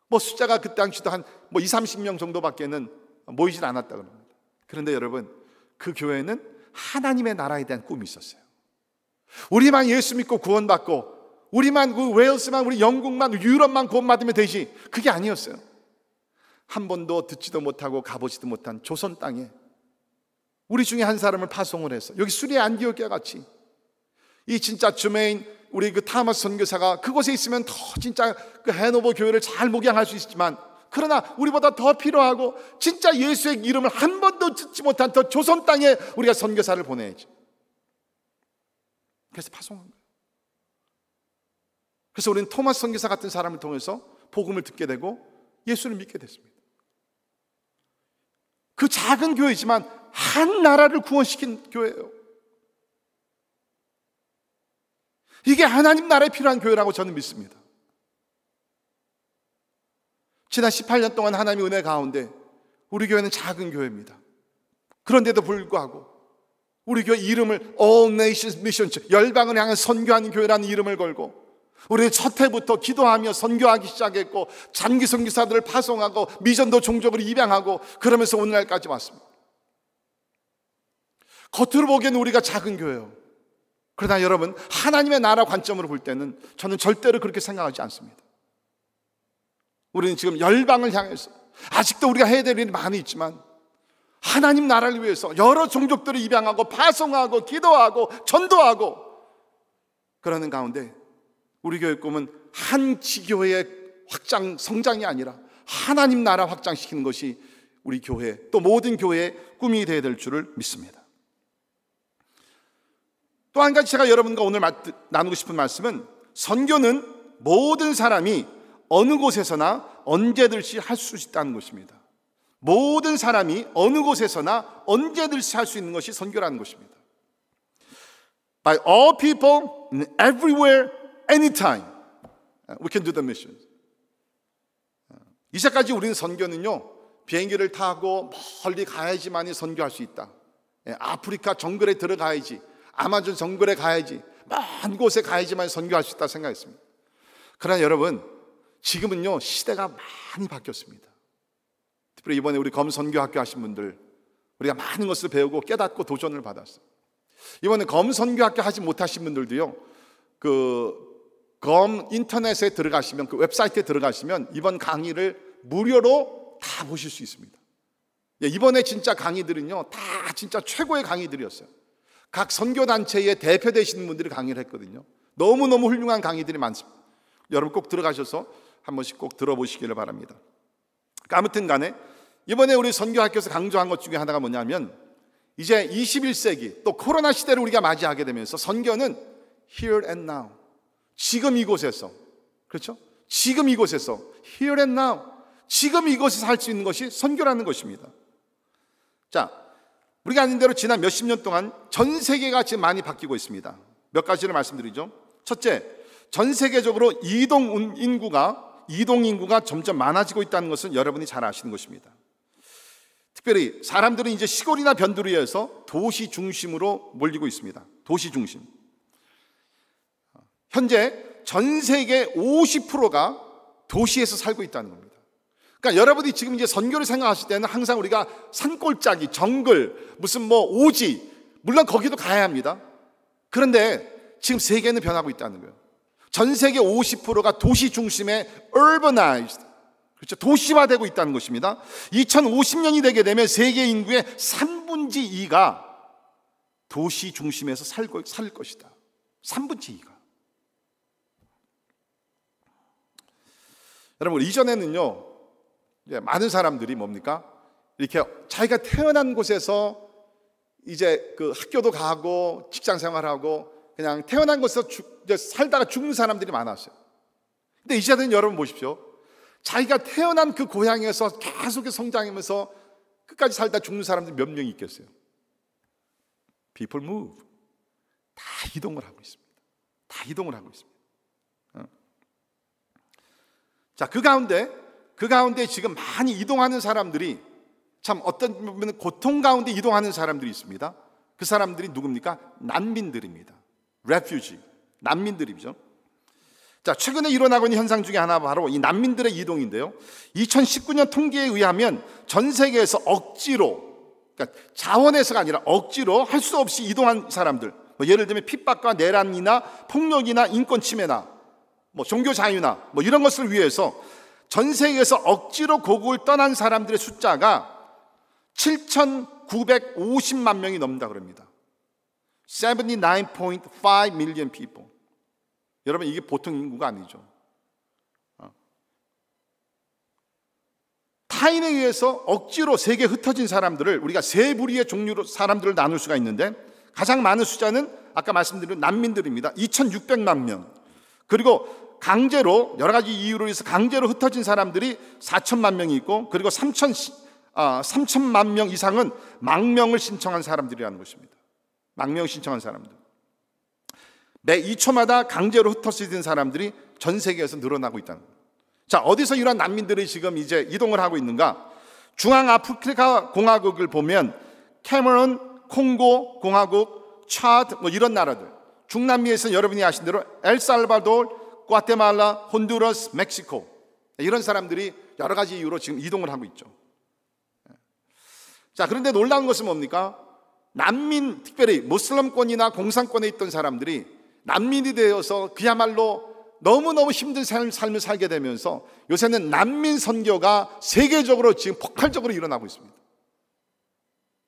뭐 숫자가 그 당시도 한 뭐 2, 30명 정도밖에는 모이진 않았다 고합니다 그런데 여러분 그 교회는 하나님의 나라에 대한 꿈이 있었어요. 우리만 예수 믿고 구원받고 우리만 그 웨일스만 우리 영국만 유럽만 구원받으면 되지 그게 아니었어요. 한 번도 듣지도 못하고 가보지도 못한 조선 땅에 우리 중에 한 사람을 파송을 해서 여기 수리 안디옥과 같이 이 진짜 주메인 우리 그 타마스 선교사가 그곳에 있으면 더 진짜 그 해노버 교회를 잘 목양할 수 있지만 그러나 우리보다 더 필요하고 진짜 예수의 이름을 한 번도 듣지 못한 더 조선 땅에 우리가 선교사를 보내야지. 그래서 파송한 거예요. 그래서 우리는 토마스 선교사 같은 사람을 통해서 복음을 듣게 되고 예수를 믿게 됐습니다. 그 작은 교회지만 한 나라를 구원시킨 교회예요. 이게 하나님 나라에 필요한 교회라고 저는 믿습니다. 지난 18년 동안 하나님의 은혜 가운데 우리 교회는 작은 교회입니다. 그런데도 불구하고 우리 교회 이름을 All Nations Mission 열방을 향한 선교하는 교회라는 이름을 걸고 우리 첫 해부터 기도하며 선교하기 시작했고 장기 선교사들을 파송하고 미전도 종족을 입양하고 그러면서 오늘날까지 왔습니다. 겉으로 보기에는 우리가 작은 교회요. 그러나 여러분 하나님의 나라 관점으로 볼 때는 저는 절대로 그렇게 생각하지 않습니다. 우리는 지금 열방을 향해서 아직도 우리가 해야 될 일이 많이 있지만 하나님 나라를 위해서 여러 종족들을 입양하고 파송하고 기도하고 전도하고 그러는 가운데 우리 교회 꿈은 한 지교회의 확장 성장이 아니라 하나님 나라 확장시키는 것이 우리 교회 또 모든 교회의 꿈이 되어야 될 줄을 믿습니다. 또 한 가지 제가 여러분과 오늘 나누고 싶은 말씀은 선교는 모든 사람이 어느 곳에서나 언제든지 할 수 있다는 것입니다. 모든 사람이 어느 곳에서나 언제든지 할 수 있는 것이 선교라는 것입니다. By all people, everywhere, anytime, we can do the mission. 이제까지 우리는 선교는요 비행기를 타고 멀리 가야지만이 선교할 수 있다. 예, 아프리카 정글에 들어가야지, 아마존 정글에 가야지, 먼 곳에 가야지만 선교할 수 있다 생각했습니다. 그러나 여러분 지금은요, 시대가 많이 바뀌었습니다. 특별히 이번에 우리 검선교학교 하신 분들, 우리가 많은 것을 배우고 깨닫고 도전을 받았어요. 이번에 검선교학교 하지 못하신 분들도요, 그, 검 인터넷에 들어가시면, 그 웹사이트에 들어가시면 이번 강의를 무료로 다 보실 수 있습니다. 예, 이번에 진짜 강의들은요, 다 진짜 최고의 강의들이었어요. 각 선교단체의 대표되시는 분들이 강의를 했거든요. 너무너무 훌륭한 강의들이 많습니다. 여러분 꼭 들어가셔서 한 번씩 꼭 들어보시기를 바랍니다. 아무튼 간에 이번에 우리 선교학교에서 강조한 것 중에 하나가 뭐냐면 이제 21세기 또 코로나 시대를 우리가 맞이하게 되면서 선교는 here and now. 지금 이곳에서. 그렇죠? 지금 이곳에서 here and now. 지금 이곳에서 할 수 있는 것이 선교라는 것입니다. 자, 우리가 아는 대로 지난 몇십 년 동안 전 세계가 지금 많이 바뀌고 있습니다. 몇 가지를 말씀드리죠. 첫째, 전 세계적으로 이동 인구가 이동 인구가 점점 많아지고 있다는 것은 여러분이 잘 아시는 것입니다. 특별히 사람들은 이제 시골이나 변두리에서 도시 중심으로 몰리고 있습니다. 도시 중심. 현재 전 세계 50%가 도시에서 살고 있다는 겁니다. 그러니까 여러분이 지금 이제 선교를 생각하실 때는 항상 우리가 산골짜기, 정글, 무슨 뭐 오지, 물론 거기도 가야 합니다. 그런데 지금 세계는 변하고 있다는 거예요. 전 세계 50%가 도시 중심의 urbanized 그렇죠. 도시화되고 있다는 것입니다. 2050년이 되게 되면 세계 인구의 3분지 2가 도시 중심에서 살, 것, 살 것이다. 3분지 2가. 여러분, 이전에는요, 많은 사람들이 뭡니까? 이렇게 자기가 태어난 곳에서 이제 그 학교도 가고 직장 생활하고 그냥 태어난 곳에서 죽, 살다가 죽는 사람들이 많았어요. 근데 이제는 여러분 보십시오. 자기가 태어난 그 고향에서 계속 성장하면서 끝까지 살다 죽는 사람들이 몇 명이 있겠어요? People move. 다 이동을 하고 있습니다. 다 이동을 하고 있습니다. 어. 자, 그 가운데, 그 가운데 지금 많이 이동하는 사람들이 참 어떤 보면 고통 가운데 이동하는 사람들이 있습니다. 그 사람들이 누굽니까? 난민들입니다. refugee, 난민들이죠. 자, 최근에 일어나고 있는 현상 중에 하나 바로 이 난민들의 이동인데요. 2019년 통계에 의하면 전 세계에서 억지로, 그러니까 자원해서가 아니라 억지로 할 수 없이 이동한 사람들, 뭐 예를 들면 핍박과 내란이나 폭력이나 인권 침해나 뭐 종교 자유나 뭐 이런 것을 위해서 전 세계에서 억지로 고국을 떠난 사람들의 숫자가 7,950만 명이 넘는다 그럽니다. 79.5 million people. 여러분 이게 보통 인구가 아니죠. 어. 타인에 의해서 억지로 세계 흩어진 사람들을 우리가 세 부류의 종류로 사람들을 나눌 수가 있는데 가장 많은 숫자는 아까 말씀드린 난민들입니다. 2,600만 명. 그리고 강제로 여러 가지 이유로 해서 강제로 흩어진 사람들이 4천만 명이 있고 그리고 3천 아, 3천만 명 이상은 망명을 신청한 사람들이라는 것입니다. 망명 신청한 사람들. 매 2초마다 강제로 흩어지는 사람들이 전 세계에서 늘어나고 있다는 거예요. 자, 어디서 이런 난민들이 지금 이제 이동을 하고 있는가? 중앙아프리카 공화국을 보면 캐머런, 콩고 공화국, 차드 뭐 이런 나라들. 중남미에서는 여러분이 아신 대로 엘살바도르, 과테말라, 혼두라스, 멕시코 이런 사람들이 여러 가지 이유로 지금 이동을 하고 있죠. 자, 그런데 놀라운 것은 뭡니까? 난민, 특별히 모슬람권이나 공산권에 있던 사람들이 난민이 되어서 그야말로 너무너무 힘든 삶을 살게 되면서 요새는 난민 선교가 세계적으로 지금 폭발적으로 일어나고 있습니다.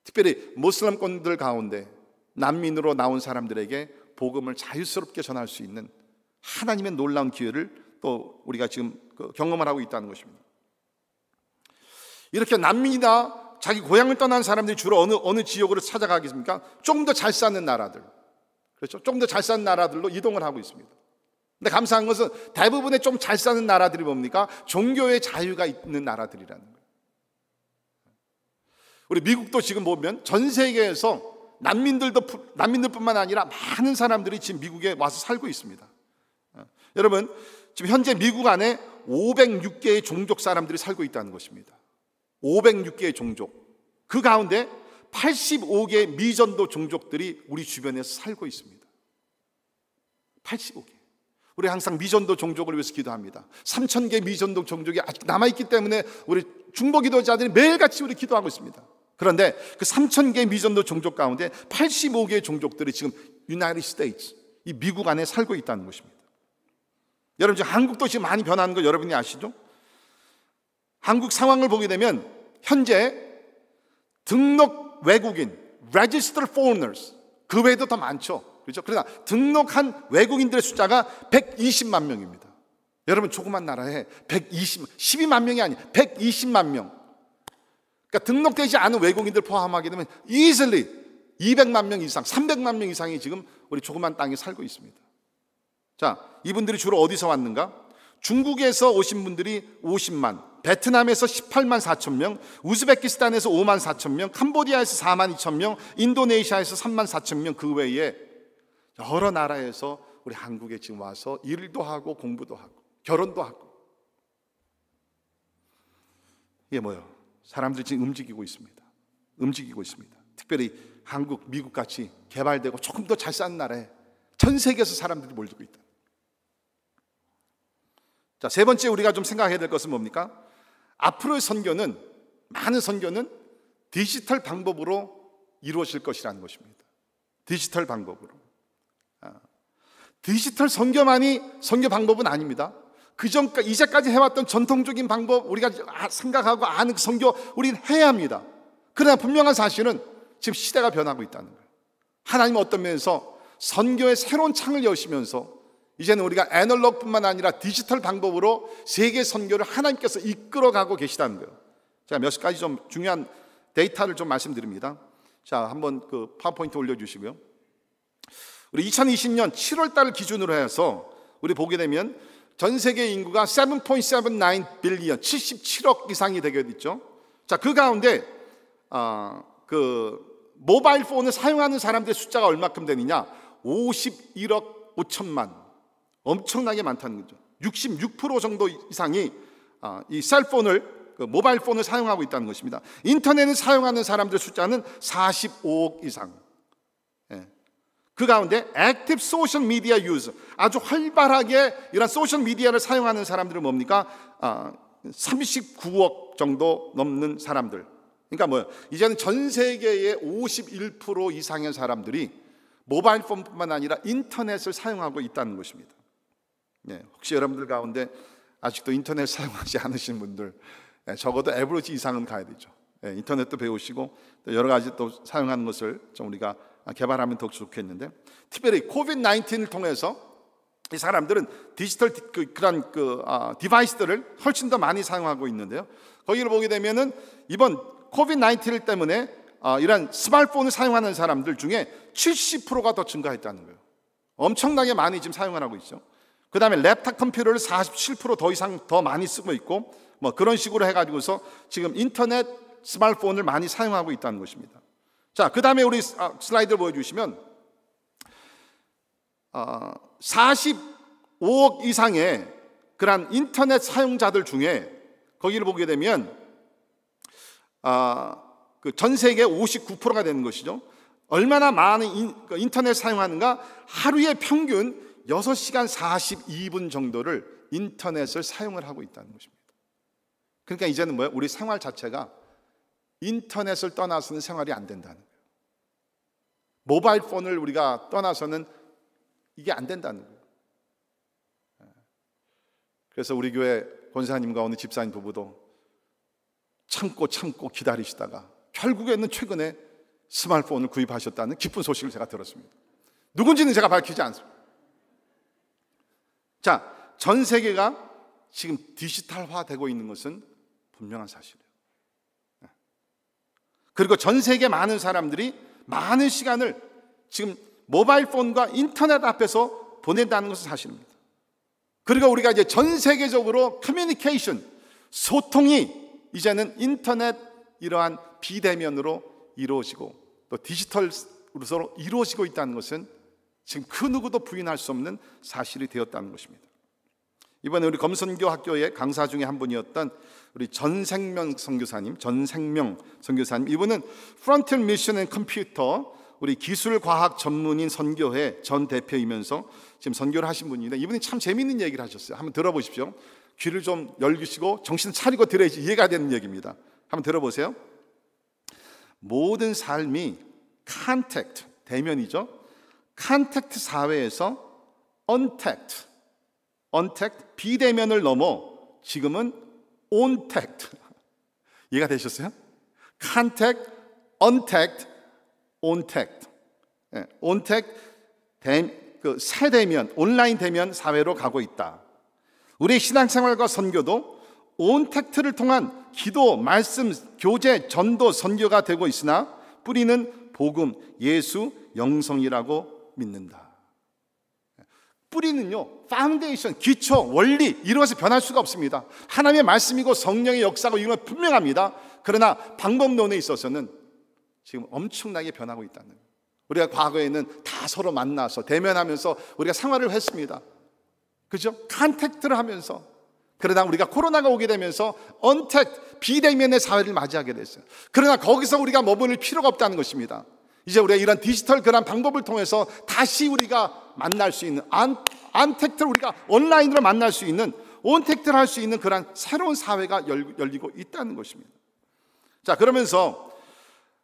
특별히 모슬람권들 가운데 난민으로 나온 사람들에게 복음을 자유스럽게 전할 수 있는 하나님의 놀라운 기회를 또 우리가 지금 그 경험을 하고 있다는 것입니다. 이렇게 난민이나 자기 고향을 떠난 사람들이 주로 어느 어느 지역으로 찾아가겠습니까? 조금 더잘 사는 나라들. 그렇죠? 조금 더잘 사는 나라들로 이동을 하고 있습니다. 근데 감사한 것은 대부분의 좀 잘 사는 나라들이 뭡니까? 종교의 자유가 있는 나라들이라는 거예요. 우리 미국도 지금 보면 전 세계에서 난민들도 난민들뿐만 아니라 많은 사람들이 지금 미국에 와서 살고 있습니다. 어, 여러분, 지금 현재 미국 안에 506개의 종족 사람들이 살고 있다는 것입니다. 506개의 종족. 그 가운데 85개 미전도 종족들이 우리 주변에서 살고 있습니다. 85개. 우리 항상 미전도 종족을 위해서 기도합니다. 3 0 0 0개 미전도 종족이 아직 남아 있기 때문에 우리 중보 기도자들이 매일같이 우리 기도하고 있습니다. 그런데 그3 0 0 0개 미전도 종족 가운데 8 5개 종족들이 지금 유나이티드 스테이츠 이 미국 안에 살고 있다는 것입니다. 여러분 지금 한국도 지금 많이 변하는 거 여러분이 아시죠? 한국 상황을 보게 되면 현재 등록 외국인, registered foreigners. 그 외에도 더 많죠. 그렇죠? 그러나 등록한 외국인들의 숫자가 120만 명입니다. 여러분 조그만 나라에 120, 12만 명이 아니 120만 명. 그러니까 등록되지 않은 외국인들 포함하게 되면 easily 200만 명 이상, 300만 명 이상이 지금 우리 조그만 땅에 살고 있습니다. 자, 이분들이 주로 어디서 왔는가? 중국에서 오신 분들이 50만, 베트남에서 18만 4천 명, 우즈베키스탄에서 5만 4천 명, 캄보디아에서 4만 2천 명, 인도네시아에서 3만 4천 명그 외에 여러 나라에서 우리 한국에 지금 와서 일도 하고 공부도 하고 결혼도 하고 이게 뭐예요? 사람들이 지금 움직이고 있습니다. 움직이고 있습니다. 특별히 한국, 미국 같이 개발되고 조금 더 잘 사는 나라에 전 세계에서 사람들이 몰리고 있다. 자, 세 번째 우리가 좀 생각해야 될 것은 뭡니까? 앞으로의 선교는 많은 선교는 디지털 방법으로 이루어질 것이라는 것입니다. 디지털 방법으로. 아, 디지털 선교만이 선교 방법은 아닙니다. 그 전까지 그 이제까지 해왔던 전통적인 방법 우리가 아, 생각하고 아는 그 선교 우린 해야 합니다. 그러나 분명한 사실은 지금 시대가 변하고 있다는 거예요. 하나님 은 어떤 면에서 선교의 새로운 창을 여시면서 이제는 우리가 애널로그뿐만 아니라 디지털 방법으로 세계 선교를 하나님께서 이끌어가고 계시다는 거예요. 제가 몇 가지 좀 중요한 데이터를 좀 말씀드립니다. 자, 한번 그 파워포인트 올려주시고요. 우리 2020년 7월 달을 기준으로 해서 우리 보게 되면 전 세계 인구가 7.79 빌리언, 77억 이상이 되게 됐죠. 자, 그 가운데, 어, 그, 모바일 폰을 사용하는 사람들의 숫자가 얼마큼 되느냐? 51억 5천만. 엄청나게 많다는 거죠. 66% 정도 이상이 아, 이 셀폰을 그 모바일 폰을 사용하고 있다는 것입니다. 인터넷을 사용하는 사람들 숫자는 45억 이상. 예. 그 가운데 액티브 소셜 미디어 유저 아주 활발하게 이런 소셜 미디어를 사용하는 사람들은 뭡니까? 아, 39억 정도 넘는 사람들. 그러니까 뭐 이제는 전 세계의 51% 이상의 사람들이 모바일 폰뿐만 아니라 인터넷을 사용하고 있다는 것입니다. 예, 혹시 여러분들 가운데 아직도 인터넷 사용하지 않으신 분들 예, 적어도 에브리지 이상은 가야 되죠. 예, 인터넷도 배우시고 또 여러 가지 또 사용하는 것을 좀 우리가 개발하면 더욱 좋겠는데 특별히 코비드 19을 통해서 이 사람들은 디지털 디, 그, 그런 그 아, 디바이스들을 훨씬 더 많이 사용하고 있는데요. 거기를 보게 되면은 이번 코비드 19 때문에 아, 이런 스마트폰을 사용하는 사람들 중에 70%가 더 증가했다는 거예요. 엄청나게 많이 지금 사용하고 을 있죠. 그 다음에 랩탑 컴퓨터를 47%더 이상 더 많이 쓰고 있고 뭐 그런 식으로 해가지고서 지금 인터넷 스마트폰을 많이 사용하고 있다는 것입니다. 자, 그 다음에 우리 아, 슬라이드를 보여주시면 어, 45억 이상의 그러한 인터넷 사용자들 중에 거기를 보게 되면 어, 아, 그 전 세계 59%가 되는 것이죠. 얼마나 많은 인, 그 터넷 사용하는가? 하루에 평균 6시간 42분 정도를 인터넷을 사용을 하고 있다는 것입니다. 그러니까 이제는 뭐예요? 우리 생활 자체가 인터넷을 떠나서는 생활이 안 된다는 거예요. 모바일 폰을 우리가 떠나서는 이게 안 된다는 거예요. 그래서 우리 교회 권사님과 오늘 집사님 부부도 참고 참고 기다리시다가 결국에는 최근에 스마트폰을 구입하셨다는 기쁜 소식을 제가 들었습니다. 누군지는 제가 밝히지 않습니다. 자, 전 세계가 지금 디지털화 되고 있는 것은 분명한 사실이에요. 예. 그리고 전 세계 많은 사람들이 많은 시간을 지금 모바일 폰과 인터넷 앞에서 보낸다는 것은 사실입니다. 그리고 우리가 이제 전 세계적으로 커뮤니케이션, 소통이 이제는 인터넷 이러한 비대면으로 이루어지고 또 디지털으로서 이루어지고 있다는 것은 지금 그 누구도 부인할 수 없는 사실이 되었다는 것입니다. 이번에 우리 검선교 학교의 강사 중에 한 분이었던 우리 전생명 선교사님, 전생명 선교사님 이분은 프런트 미션 앤 컴퓨터 우리 기술과학 전문인 선교회 전 대표이면서 지금 선교를 하신 분입니다. 이분이 참 재미있는 얘기를 하셨어요. 한번 들어보십시오. 귀를 좀 열기시고 정신 차리고 들어야지 이해가 되는 얘기입니다. 한번 들어보세요. 모든 삶이 컨택트, 대면이죠. 컨택트 사회에서 언택트, 언택트 비대면을 넘어 지금은 온택트 이해가 되셨어요? 컨택트, 언택트, 온택트 온택트 그 세대면, 온라인 대면 사회로 가고 있다 우리의 신앙생활과 선교도 온택트를 통한 기도, 말씀, 교제, 전도, 선교가 되고 있으나 뿌리는 복음, 예수, 영성이라고 믿는다. 뿌리는요, 파운데이션, 기초, 원리, 이루어서 변할 수가 없습니다. 하나님의 말씀이고 성령의 역사고 이건 분명합니다. 그러나 방법론에 있어서는 지금 엄청나게 변하고 있다는. 우리가 과거에는 다 서로 만나서 대면하면서 우리가 생활을 했습니다. 그죠? 컨택트를 하면서. 그러나 우리가 코로나가 오게 되면서 언택, 비대면의 사회를 맞이하게 됐어요. 그러나 거기서 우리가 머무를 필요가 없다는 것입니다. 이제 우리가 이런 디지털 그런 방법을 통해서 다시 우리가 만날 수 있는 안, 안택트를 우리가 온라인으로 만날 수 있는 온택트를 할 수 있는 그런 새로운 사회가 열, 열리고 있다는 것입니다. 자 그러면서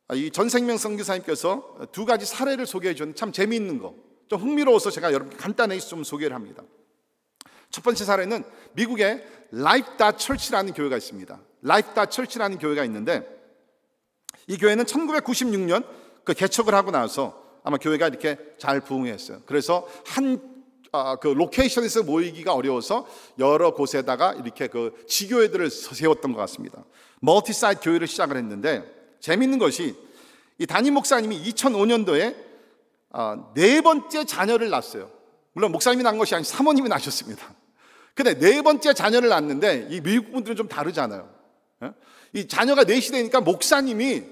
아, 이 전생명 성교사님께서두 가지 사례를 소개해 주는 참 재미있는 거 좀 흥미로워서 제가 여러분 간단히 좀 소개를 합니다. 첫 번째 사례는 미국의 라이프다 철치라는 교회가 있습니다. 라이프다 철치라는 교회가 있는데 이 교회는 1996년 그 개척을 하고 나서 아마 교회가 이렇게 잘 부흥했어요. 그래서 한 아, 그 로케이션에서 모이기가 어려워서 여러 곳에다가 이렇게 그 지교회들을 세웠던 것 같습니다. 멀티사이트 교회를 시작을 했는데 재밌는 것이 이 담임 목사님이 2005년도에 아, 네 번째 자녀를 낳았어요. 물론 목사님이 낳은 것이 아니 사모님이 낳으셨습니다. 근데 네 번째 자녀를 낳았는데 이 미국 분들은 좀 다르잖아요. 예? 이 자녀가 넷이 네 되니까 목사님이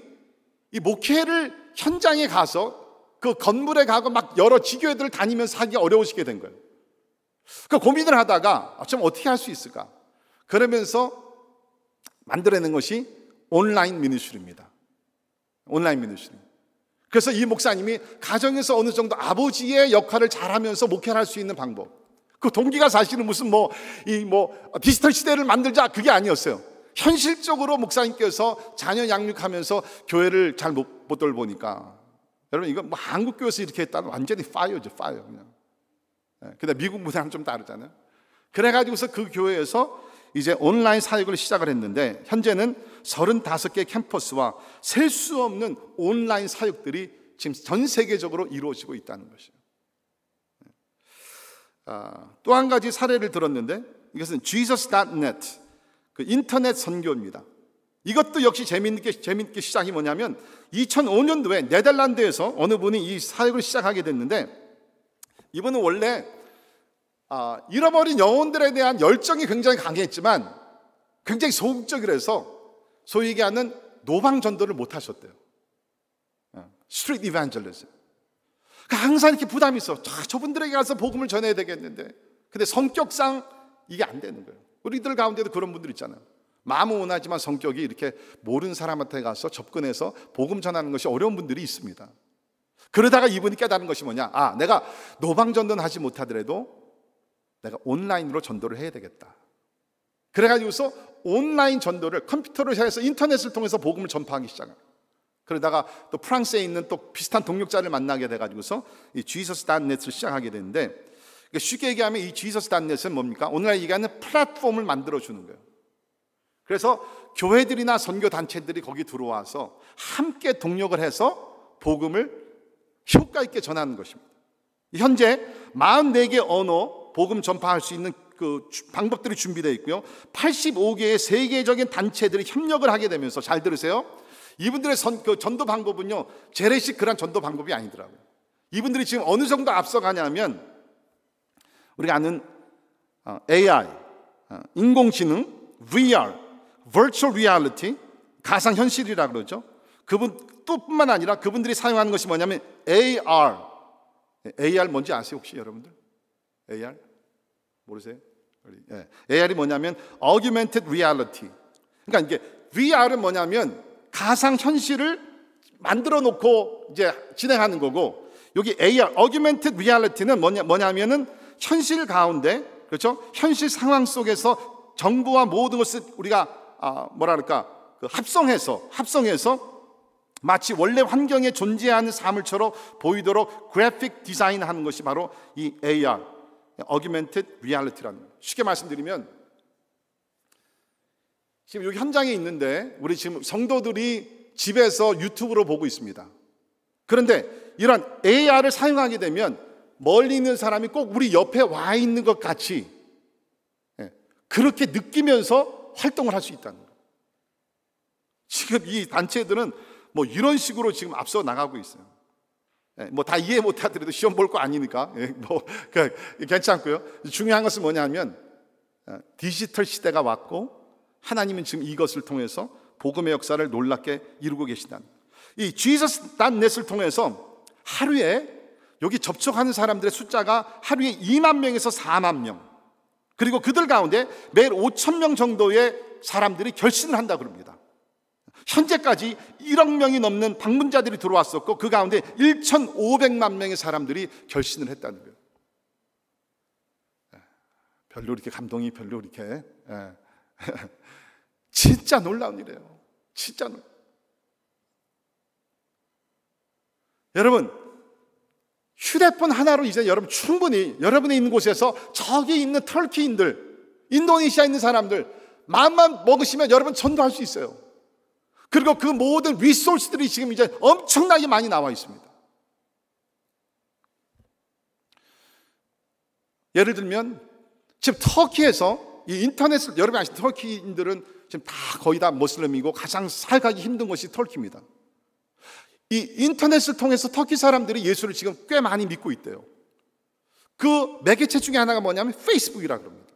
이 목회를 현장에 가서 그 건물에 가고 막 여러 지교회들 다니면서 하기 어려우시게 된 거예요. 그 고민을 하다가 아, 좀 어떻게 할 수 있을까? 그러면서 만들어낸 것이 온라인 미니슈입니다. 온라인 미니슈. 그래서 이 목사님이 가정에서 어느 정도 아버지의 역할을 잘하면서 목회를 할 수 있는 방법. 그 동기가 사실은 무슨 뭐, 이 뭐, 디지털 시대를 만들자 그게 아니었어요. 현실적으로 목사님께서 자녀 양육하면서 교회를 잘 못 돌보니까 여러분 이거 뭐 한국 교회에서 이렇게 했다는 완전히 파이어죠 파이어 그냥 예, 근데 미국 문화랑 좀 다르잖아요 그래가지고서 그 교회에서 이제 온라인 사역을 시작을 했는데 현재는 35개 캠퍼스와 셀 수 없는 온라인 사역들이 지금 전 세계적으로 이루어지고 있다는 것이에요 예. 아, 또 한 가지 사례를 들었는데 이것은 jesus.net 그 인터넷 선교입니다. 이것도 역시 재미있게, 재미있게 시작이 뭐냐면 2005년도에 네덜란드에서 어느 분이 이 사역을 시작하게 됐는데 이분은 원래 아, 잃어버린 영혼들에 대한 열정이 굉장히 강했지만 굉장히 소극적이라서 소위 얘기하는 노방 전도를 못 하셨대요. 스트리 이반젤리즘. 항상 이렇게 부담이 있어. 저분들에게 가서 복음을 전해야 되겠는데. 근데 성격상 이게 안 되는 거예요. 우리들 가운데도 그런 분들 있잖아요. 마음은 원하지만 성격이 이렇게 모르는 사람한테 가서 접근해서 복음 전하는 것이 어려운 분들이 있습니다. 그러다가 이분이 깨달은 것이 뭐냐? 아, 내가 노방전도는 하지 못하더라도 내가 온라인으로 전도를 해야 되겠다. 그래가지고서 온라인 전도를 컴퓨터를 향해서 인터넷을 통해서 복음을 전파하기 시작합니다. 그러다가 또 프랑스에 있는 또 비슷한 동력자를 만나게 돼가지고서 이 g e s u s n e t 을 시작하게 되는데 그러니까 쉽게 얘기하면 이지서스 단넷은 뭡니까? 오늘날 얘기하는 플랫폼을 만들어주는 거예요. 그래서 교회들이나 선교 단체들이 거기 들어와서 함께 동력을 해서 복음을 효과 있게 전하는 것입니다. 현재 44개 언어 복음 전파할 수 있는 그 방법들이 준비되어 있고요. 85개의 세계적인 단체들이 협력을 하게 되면서 잘 들으세요. 이분들의 선, 그 전도 방법은요. 제레시 그런 전도 방법이 아니더라고요. 이분들이 지금 어느 정도 앞서가냐면 우리가 아는 어, AI, 어, 인공지능, VR, Virtual Reality, 가상현실이라 그러죠. 그분 또 뿐만 아니라 그분들이 사용하는 것이 뭐냐면 AR. AR 뭔지 아세요 혹시 여러분들? AR 모르세요? 예. AR이 뭐냐면 Augmented Reality. 그러니까 이게 VR은 뭐냐면 가상 현실을 만들어 놓고 이제 진행하는 거고 여기 AR Augmented Reality는 뭐냐 뭐냐면은 현실 가운데 그렇죠? 현실 상황 속에서 정부와 모든 것을 우리가 아, 뭐라 그까그 합성해서 합성해서 마치 원래 환경에 존재하는 사물처럼 보이도록 그래픽 디자인하는 것이 바로 이 AR, Augmented Reality라는 거예요. 쉽게 말씀드리면 지금 여기 현장에 있는데 우리 지금 성도들이 집에서 유튜브로 보고 있습니다. 그런데 이런 AR을 사용하게 되면 멀리 있는 사람이 꼭 우리 옆에 와 있는 것 같이 예, 그렇게 느끼면서 활동을 할 수 있다는 거예요. 지금 이 단체들은 뭐 이런 식으로 지금 앞서 나가고 있어요. 예, 뭐 다 이해 못 하더라도 시험 볼 거 아니니까 예, 뭐 그, 괜찮고요. 중요한 것은 뭐냐면 디지털 시대가 왔고 하나님은 지금 이것을 통해서 복음의 역사를 놀랍게 이루고 계신다이 Jesus 단넷을 통해서 하루에 여기 접촉하는 사람들의 숫자가 하루에 2만 명에서 4만 명. 그리고 그들 가운데 매일 5천 명 정도의 사람들이 결신을 한다 고합니다 현재까지 1억 명이 넘는 방문자들이 들어왔었고 그 가운데 1,500만 명의 사람들이 결신을 했다는 거예요. 예. 별로 이렇게 감동이 별로 이렇게 예. 진짜 놀라운 일이에요. 진짜 놀. 여러분 휴대폰 하나로 이제 여러분 충분히 여러분이 있는 곳에서 저기 있는 털키인들, 인도네시아 에 있는 사람들 마음만 먹으시면 여러분 전도할 수 있어요. 그리고 그 모든 리소스들이 지금 이제 엄청나게 많이 나와 있습니다. 예를 들면 지금 터키에서 이 인터넷을 여러분 아시죠? 터키인들은 지금 다 거의 다 모슬림이고 가장 살가기 힘든 곳이 터키입니다. 이 인터넷을 통해서 터키 사람들이 예수를 지금 꽤 많이 믿고 있대요. 그 매개체 중에 하나가 뭐냐면 페이스북이라 그럽니다.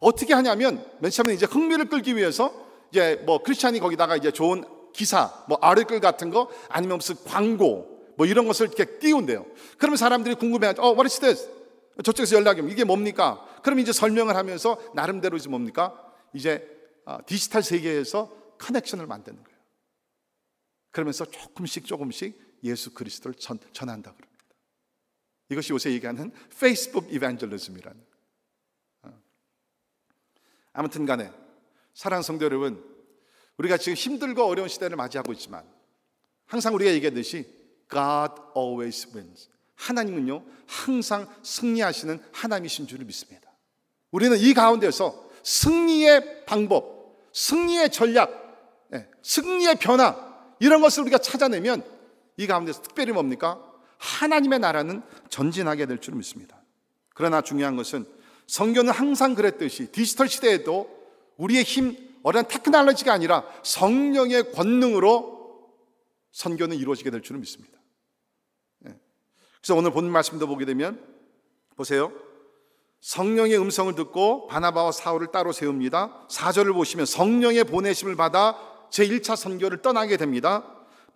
어떻게 하냐면 맨 처음에 이제 흥미를 끌기 위해서 이제 뭐크리스천이 거기다가 이제 좋은 기사, 뭐 아르클 같은 거 아니면 무슨 광고 뭐 이런 것을 이렇게 띄운대요. 그러면 사람들이 궁금해하죠. 어, what is this? 저쪽에서 연락이 오면 이게 뭡니까? 그럼 이제 설명을 하면서 나름대로 이제 뭡니까? 이제 아, 디지털 세계에서 커넥션을 만드는 거예요. 그러면서 조금씩 조금씩 예수 그리스도를 전, 전한다 그럽니다. 이것이 요새 얘기하는 페이스북 이반젤리즘이라는 어. 아무튼 간에 사랑 성도 여러분 우리가 지금 힘들고 어려운 시대를 맞이하고 있지만 항상 우리가 얘기하듯이 God always wins. 하나님은요 항상 승리하시는 하나님이신 줄을 믿습니다. 우리는 이 가운데서 승리의 방법, 승리의 전략, 예, 승리의 변화 이런 것을 우리가 찾아내면 이 가운데서 특별히 뭡니까? 하나님의 나라는 전진하게 될 줄 믿습니다. 그러나 중요한 것은 성경은 항상 그랬듯이 디지털 시대에도 우리의 힘, 어려운 테크놀로지가 아니라 성령의 권능으로 선교는 이루어지게 될 줄은 믿습니다. 예. 그래서 오늘 본 말씀도 보게 되면 보세요. 성령의 음성을 듣고 바나바와 사울을 따로 세웁니다. 4절을 보시면 성령의 보내심을 받아 제1차 선교를 떠나게 됩니다.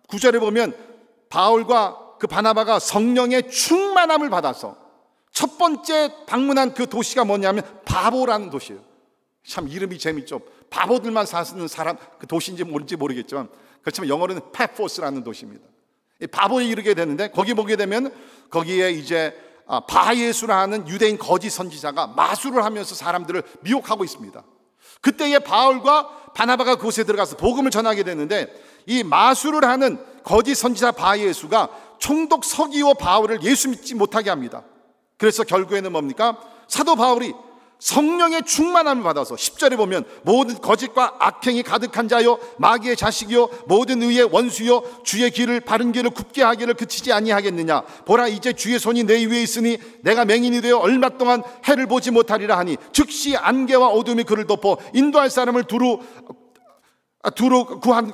구절에 보면 바울과 그 바나바가 성령의 충만함을 받아서 첫 번째 방문한 그 도시가 뭐냐면 바보라는 도시예요. 참 이름이 재밌죠. 바보들만 사는 사람 그 도시인지 모를지 모르겠지만 그렇지만 영어로는 페포스라는 도시입니다. 바보에 이르게 되는데 거기 보게 되면 거기에 이제 아, 바예수라는 유대인 거짓 선지자가 마술을 하면서 사람들을 미혹하고 있습니다. 그때에 바울과 바나바가 그곳에 들어가서 복음을 전하게 되는데 이 마술을 하는 거짓 선지자 바예수가 총독 서기오 바울을 예수 믿지 못하게 합니다. 그래서 결국에는 뭡니까? 사도 바울이 성령의 충만함을 받아서 10절에 보면 모든 거짓과 악행이 가득한 자여 마귀의 자식이요 모든 의의 원수요 주의 길을 바른 길을 굽게 하기를 그치지 아니하겠느냐 보라 이제 주의 손이 내 위에 있으니 내가 맹인이 되어 얼마 동안 해를 보지 못하리라 하니 즉시 안개와 어둠이 그를 덮어 인도할 사람을 두루 아, 두루 구한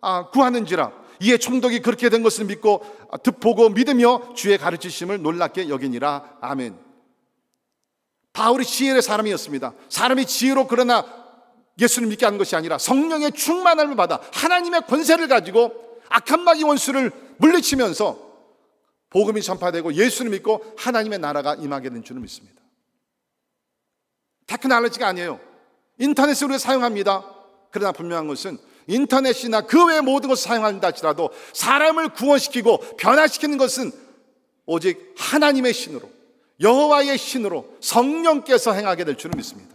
아, 구하는지라 이에 충독이 그렇게 된 것을 믿고 아, 듣보고 믿으며 주의 가르치심을 놀랍게 여기니라 아멘 바울이 지혜의 사람이었습니다. 사람이 지혜로 그러나 예수를 믿게 한 것이 아니라 성령의 충만함을 받아 하나님의 권세를 가지고 악한 마귀 원수를 물리치면서 복음이 전파되고 예수를 믿고 하나님의 나라가 임하게 된 줄을 믿습니다. 테크놀로지가 아니에요. 인터넷으로 사용합니다. 그러나 분명한 것은 인터넷이나 그 외의 모든 것을 사용한다 하더라도 사람을 구원시키고 변화시키는 것은 오직 하나님의 신으로 여호와의 신으로 성령께서 행하게 될 줄은 믿습니다.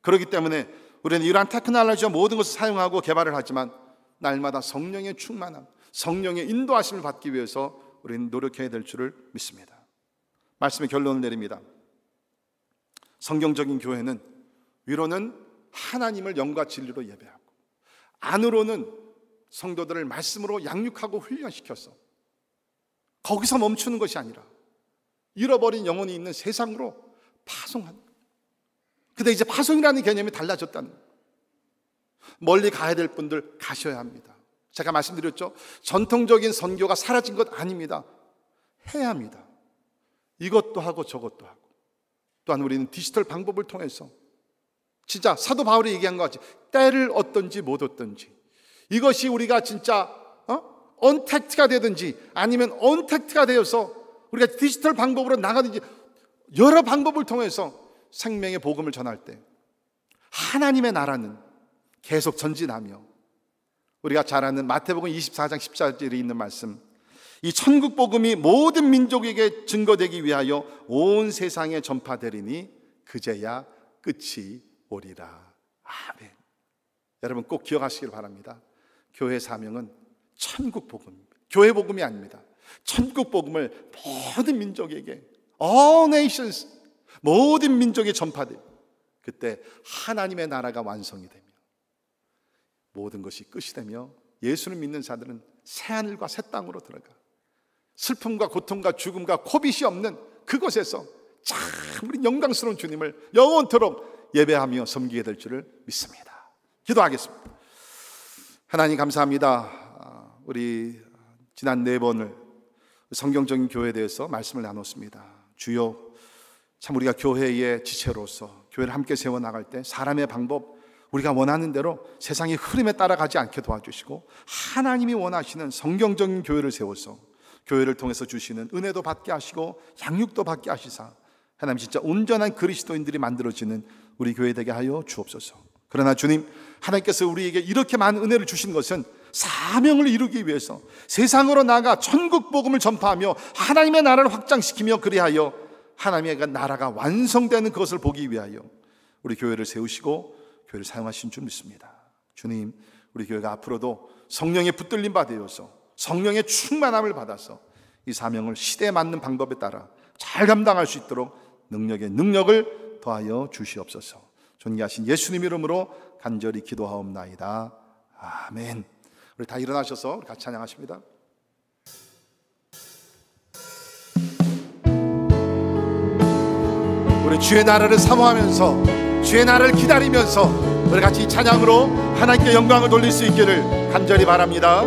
그렇기 때문에 우리는 이러한 테크놀로지와 모든 것을 사용하고 개발을 하지만 날마다 성령의 충만함, 성령의 인도하심을 받기 위해서 우리는 노력해야 될 줄을 믿습니다. 말씀의 결론을 내립니다. 성경적인 교회는 위로는 하나님을 영과 진리로 예배하고 안으로는 성도들을 말씀으로 양육하고 훈련시켜서 거기서 멈추는 것이 아니라 잃어버린 영혼이 있는 세상으로 파송한 근데 이제 파송이라는 개념이 달라졌다는 멀리 가야 될 분들 가셔야 합니다. 제가 말씀드렸죠. 전통적인 선교가 사라진 것 아닙니다. 해야 합니다. 이것도 하고 저것도 하고. 또한 우리는 디지털 방법을 통해서 진짜 사도 바울이 얘기한 것 같이 때를 얻든지 못 얻든지 이것이 우리가 진짜 어? 언택트가 되든지 아니면 언택트가 되어서 우리가 디지털 방법으로 나가든지 여러 방법을 통해서 생명의 복음을 전할 때 하나님의 나라는 계속 전진하며 우리가 잘 아는 마태복음 24장 14절에 있는 말씀 이 천국 복음이 모든 민족에게 증거되기 위하여 온 세상에 전파되리니 그제야 끝이 오리라. 아멘. 여러분 꼭 기억하시길 바랍니다. 교회 사명은 천국 복음 교회 복음이 아닙니다. 천국 복음을 모든 민족에게 all nations 모든 민족에 전파됩니 그때 하나님의 나라가 완성이 되며 모든 것이 끝이 되며 예수를 믿는 자들은 새 하늘과 새 땅으로 들어가 슬픔과 고통과 죽음과 코빗이 없는 그곳에서 참 우리 영광스러운 주님을 영원토록 예배하며 섬기게 될 줄을 믿습니다. 기도하겠습니다. 하나님 감사합니다. 아, 우리 지난 네 번을 성경적인 교회에 대해서 말씀을 나눴습니다. 주여 참 우리가 교회의 지체로서 교회를 함께 세워 나갈 때 사람의 방법 우리가 원하는 대로 세상의 흐름에 따라가지 않게 도와주시고 하나님이 원하시는 성경적인 교회를 세워서 교회를 통해서 주시는 은혜도 받게 하시고 양육도 받게 하시사 하나님 진짜 온전한 그리스도인들이 만들어지는 우리 교회 되게 하여 주옵소서. 그러나 주님 하나님께서 우리에게 이렇게 많은 은혜를 주신 것은 사명을 이루기 위해서 세상으로 나가 천국 복음을 전파하며 하나님의 나라를 확장시키며 그리하여 하나님의 그 나라가 완성되는 것을 보기 위하여 우리 교회를 세우시고 교회를 사용하신 줄 믿습니다. 주님, 우리 교회가 앞으로도 성령의 붙들림 받으여서 성령의 충만함을 받아서 이 사명을 시대에 맞는 방법에 따라 잘 감당할 수 있도록 능력의 능력을 더하여 주시옵소서. 존귀하신 예수님 이름으로 간절히 기도하옵나이다. 아멘. 우리 다 일어나셔서 같이 찬양하십니다. 우리 주의 나라를 사모하면서 주의 나라를 기다리면서 우리 같이 찬양으로 하나님께 영광을 돌릴 수 있기를 간절히 바랍니다.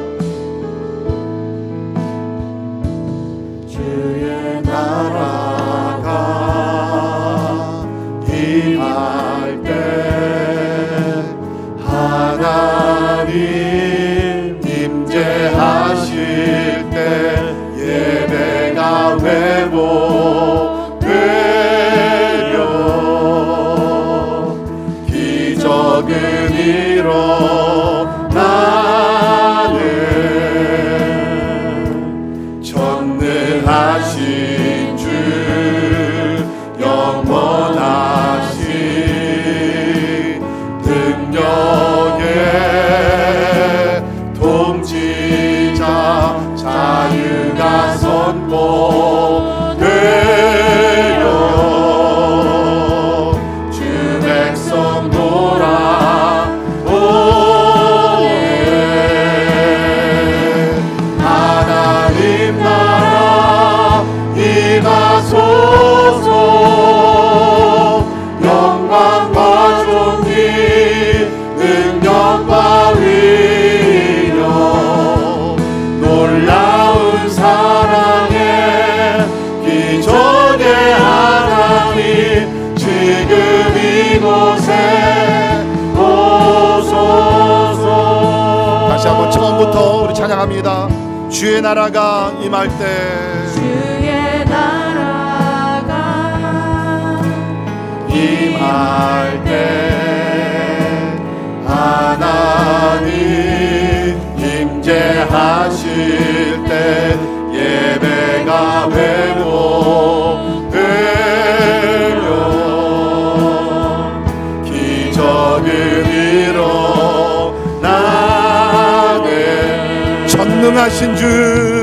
주의 나라가 임할 때 주의 나라가 임할 하신주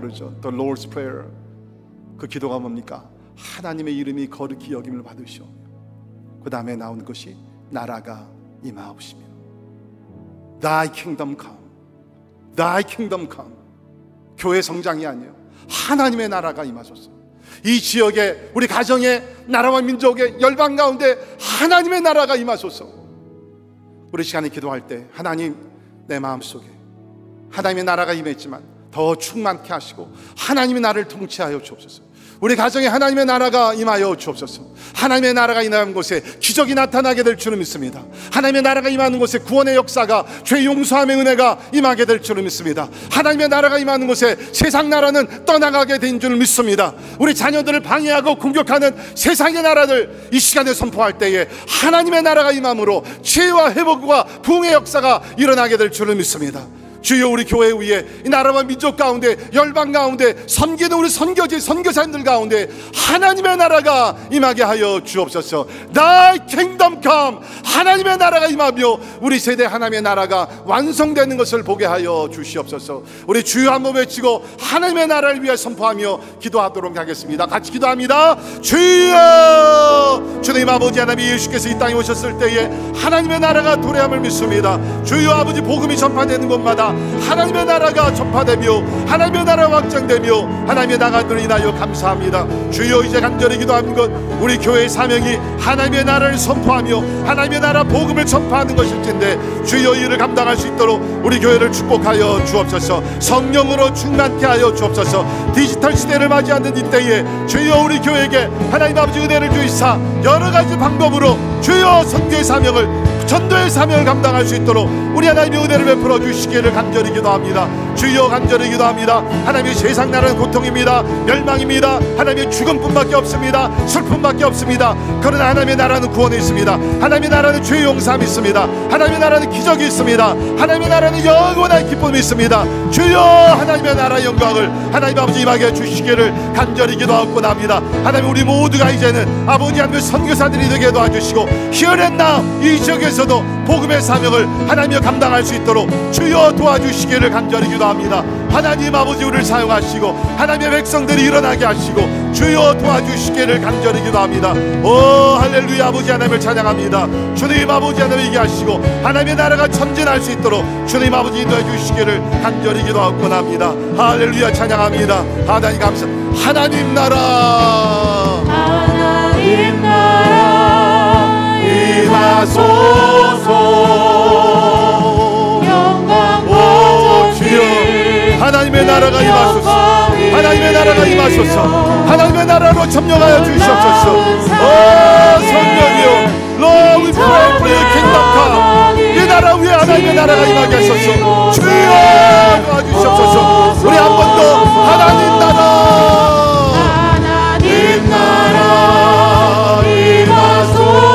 그러죠. The Lord's Prayer. 그 기도가 뭡니까? 하나님의 이름이 거룩히 여김을 받으시오. 그 다음에 나온 것이 나라가 임하옵시며. Thy kingdom come. Thy kingdom come. 교회 성장이 아니요 하나님의 나라가 임하소서. 이 지역에 우리 가정에 나라와 민족에 열방 가운데 하나님의 나라가 임하소서. 우리 시간에 기도할 때 하나님 내 마음속에 하나님의 나라가 임했지만 더 충만케 하시고 하나님이 나를 통치하여 주옵소서. 우리 가정에 하나님의 나라가 임하여 주옵소서. 하나님의 나라가 임하는 곳에 기적이 나타나게 될 줄을 믿습니다. 하나님의 나라가 임하는 곳에 구원의 역사가 죄 용서함의 은혜가 임하게 될 줄을 믿습니다. 하나님의 나라가 임하는 곳에 세상 나라는 떠나가게 된줄 믿습니다. 우리 자녀들을 방해하고 공격하는 세상의 나라들 이 시간에 선포할 때에 하나님의 나라가 임함으로 치와 회복과 부흥의 역사가 일어나게 될 줄을 믿습니다. 주여 우리 교회 위에 이 나라와 민족 가운데 열방 가운데 섬기는 우리 선교지 선교사님들 가운데 하나님의 나라가 임하게 하여 주옵소서 나의 킹덤 컴 하나님의 나라가 임하며 우리 세대 하나님의 나라가 완성되는 것을 보게 하여 주시옵소서 우리 주여 한번 외치고 하나님의 나라를 위해 선포하며 기도하도록 하겠습니다 같이 기도합니다 주여 주님 아버지 하나님 예수께서 이 땅에 오셨을 때에 하나님의 나라가 도래함을 믿습니다 주여 아버지 복음이 전파되는 곳마다 하나님의 나라가 전파되며 하나님의 나라가 확장되며 하나님의 나가들인하여 감사합니다 주여 이제 간절히 기도하는 것 우리 교회의 사명이 하나님의 나라를 선포하며 하나님의 나라 복음을 전파하는 것일 텐데 주여 이를 감당할 수 있도록 우리 교회를 축복하여 주옵소서 성령으로 충만케 하여 주옵소서 디지털 시대를 맞이하는 이때에 주여 우리 교회에게 하나님 아버지 은혜를 주이사 여러 가지 방법으로 주여 성교의 사명을 전도의 사명을 감당할 수 있도록 우리 하나님의 은혜를 베풀어 주시기를 간절히 기도합니다 주여 간절히 기도합니다 하나님의 세상 나라는 고통입니다 멸망입니다 하나님의 죽음뿐밖에 없습니다 슬픔밖에 없습니다 그러나 하나님의 나라는 구원이 있습니다 하나님의 나라는 죄의 용서함이 있습니다 하나님의 나라는 기적이 있습니다 하나님의 나라는 영원한 기쁨이 있습니다 주여 하나님의 나라 영광을 하나님 아버지 임하게 주시기를 간절히 기도하고 납니다 하나님 우리 모두가 이제는 아버지 하나님의 선교사들이 되게 도와주시고 희열했 나이 지역에서 가운서도 복음의 사명을 하나님이 감당할 수 있도록 주여 도와주시기를 간절히 기도합니다. 하나님 아버지 우리를 사용하시고 하나님의 백성들이 일어나게 하시고 주여 도와주시기를 간절히 기도합니다. 오 할렐루야 아버지 하나님을 찬양합니다. 주님 아버지 하나님 이게 하시고 하나님의 나라가 천진할 수 있도록 주님 아버지 인도해 주시기를 간절히 기도하고 합니다. 할렐루야 찬양합니다. 하나님 감사. 하나님 나라. 하나님 나라. 임하소서 영광 오 주여 하나님의 나라가 임하소서 하나님의 나라가 임하소서 하나님의 나라로 점령하여 주시옵소서 오 성령이여 Lord pray for your kingdom come 이 나라 위에 하나님의 나라가 임하게 하소서 주여 도와주시옵소서 우리 한번더 하나님 나라 하나님 나라 임하소서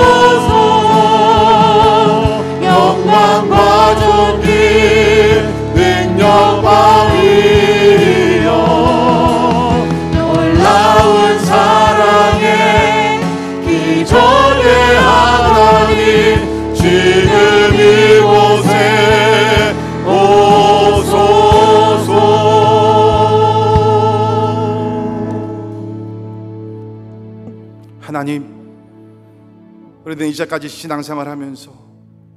전에 하나님 지금 이곳에 오소서 하나님 우리는 이제까지 신앙생활 하면서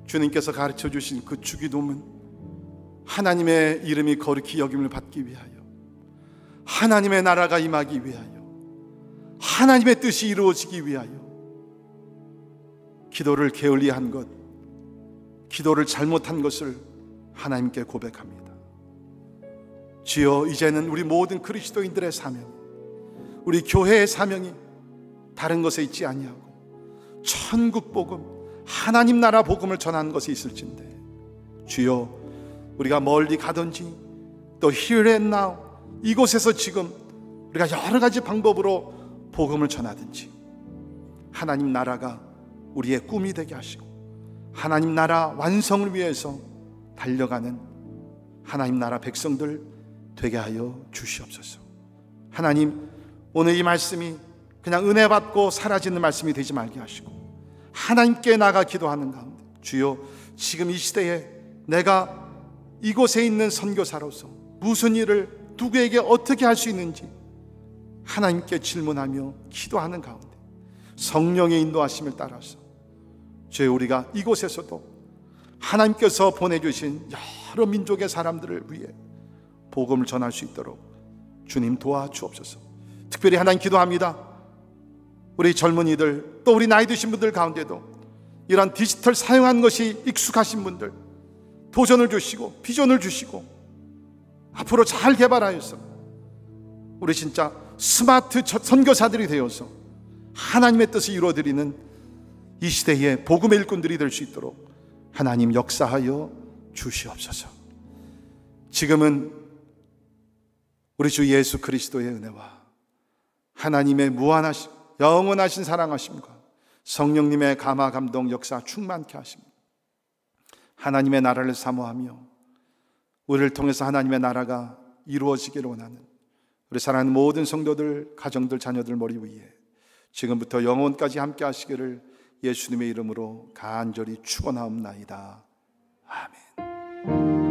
주님께서 가르쳐 주신 그 주기도문 하나님의 이름이 거룩히 여김을 받기 위하여 하나님의 나라가 임하기 위하여 하나님의 뜻이 이루어지기 위하여 기도를 게을리한 것, 기도를 잘못한 것을 하나님께 고백합니다. 주여, 이제는 우리 모든 그리스도인들의 사명, 우리 교회의 사명이 다른 것에 있지 아니하고 천국 복음, 하나님 나라 복음을 전하는 것이 있을진데 주여, 우리가 멀리 가든지 또 here and now 이곳에서 지금 우리가 여러 가지 방법으로 복음을 전하든지 하나님 나라가 우리의 꿈이 되게 하시고 하나님 나라 완성을 위해서 달려가는 하나님 나라 백성들 되게 하여 주시옵소서. 하나님 오늘 이 말씀이 그냥 은혜 받고 사라지는 말씀이 되지 말게 하시고 하나님께 나가 기도하는 가운데 주여 지금 이 시대에 내가 이곳에 있는 선교사로서 무슨 일을 누구에게 어떻게 할 수 있는지 하나님께 질문하며 기도하는 가운데 성령의 인도하심을 따라서 주의 우리가 이곳에서도 하나님께서 보내주신 여러 민족의 사람들을 위해 복음을 전할 수 있도록 주님 도와주옵소서. 특별히 하나님 기도합니다. 우리 젊은이들 또 우리 나이 드신 분들 가운데도 이러한 디지털 사용한 것이 익숙하신 분들 도전을 주시고 비전을 주시고 앞으로 잘 개발하여서 우리 진짜 스마트 선교사들이 되어서 하나님의 뜻을 이루어드리는 이 시대의 복음의 일꾼들이 될 수 있도록 하나님 역사하여 주시옵소서. 지금은 우리 주 예수 그리스도의 은혜와 하나님의 무한하신 영원하신 사랑하심과 성령님의 감화 감동 역사 충만케 하심. 하나님의 나라를 사모하며 우리를 통해서 하나님의 나라가 이루어지기를 원하는 우리 사랑하는 모든 성도들, 가정들, 자녀들 머리 위에 지금부터 영원까지 함께 하시기를 예수님의 이름으로 간절히 축원하옵나이다. 아멘.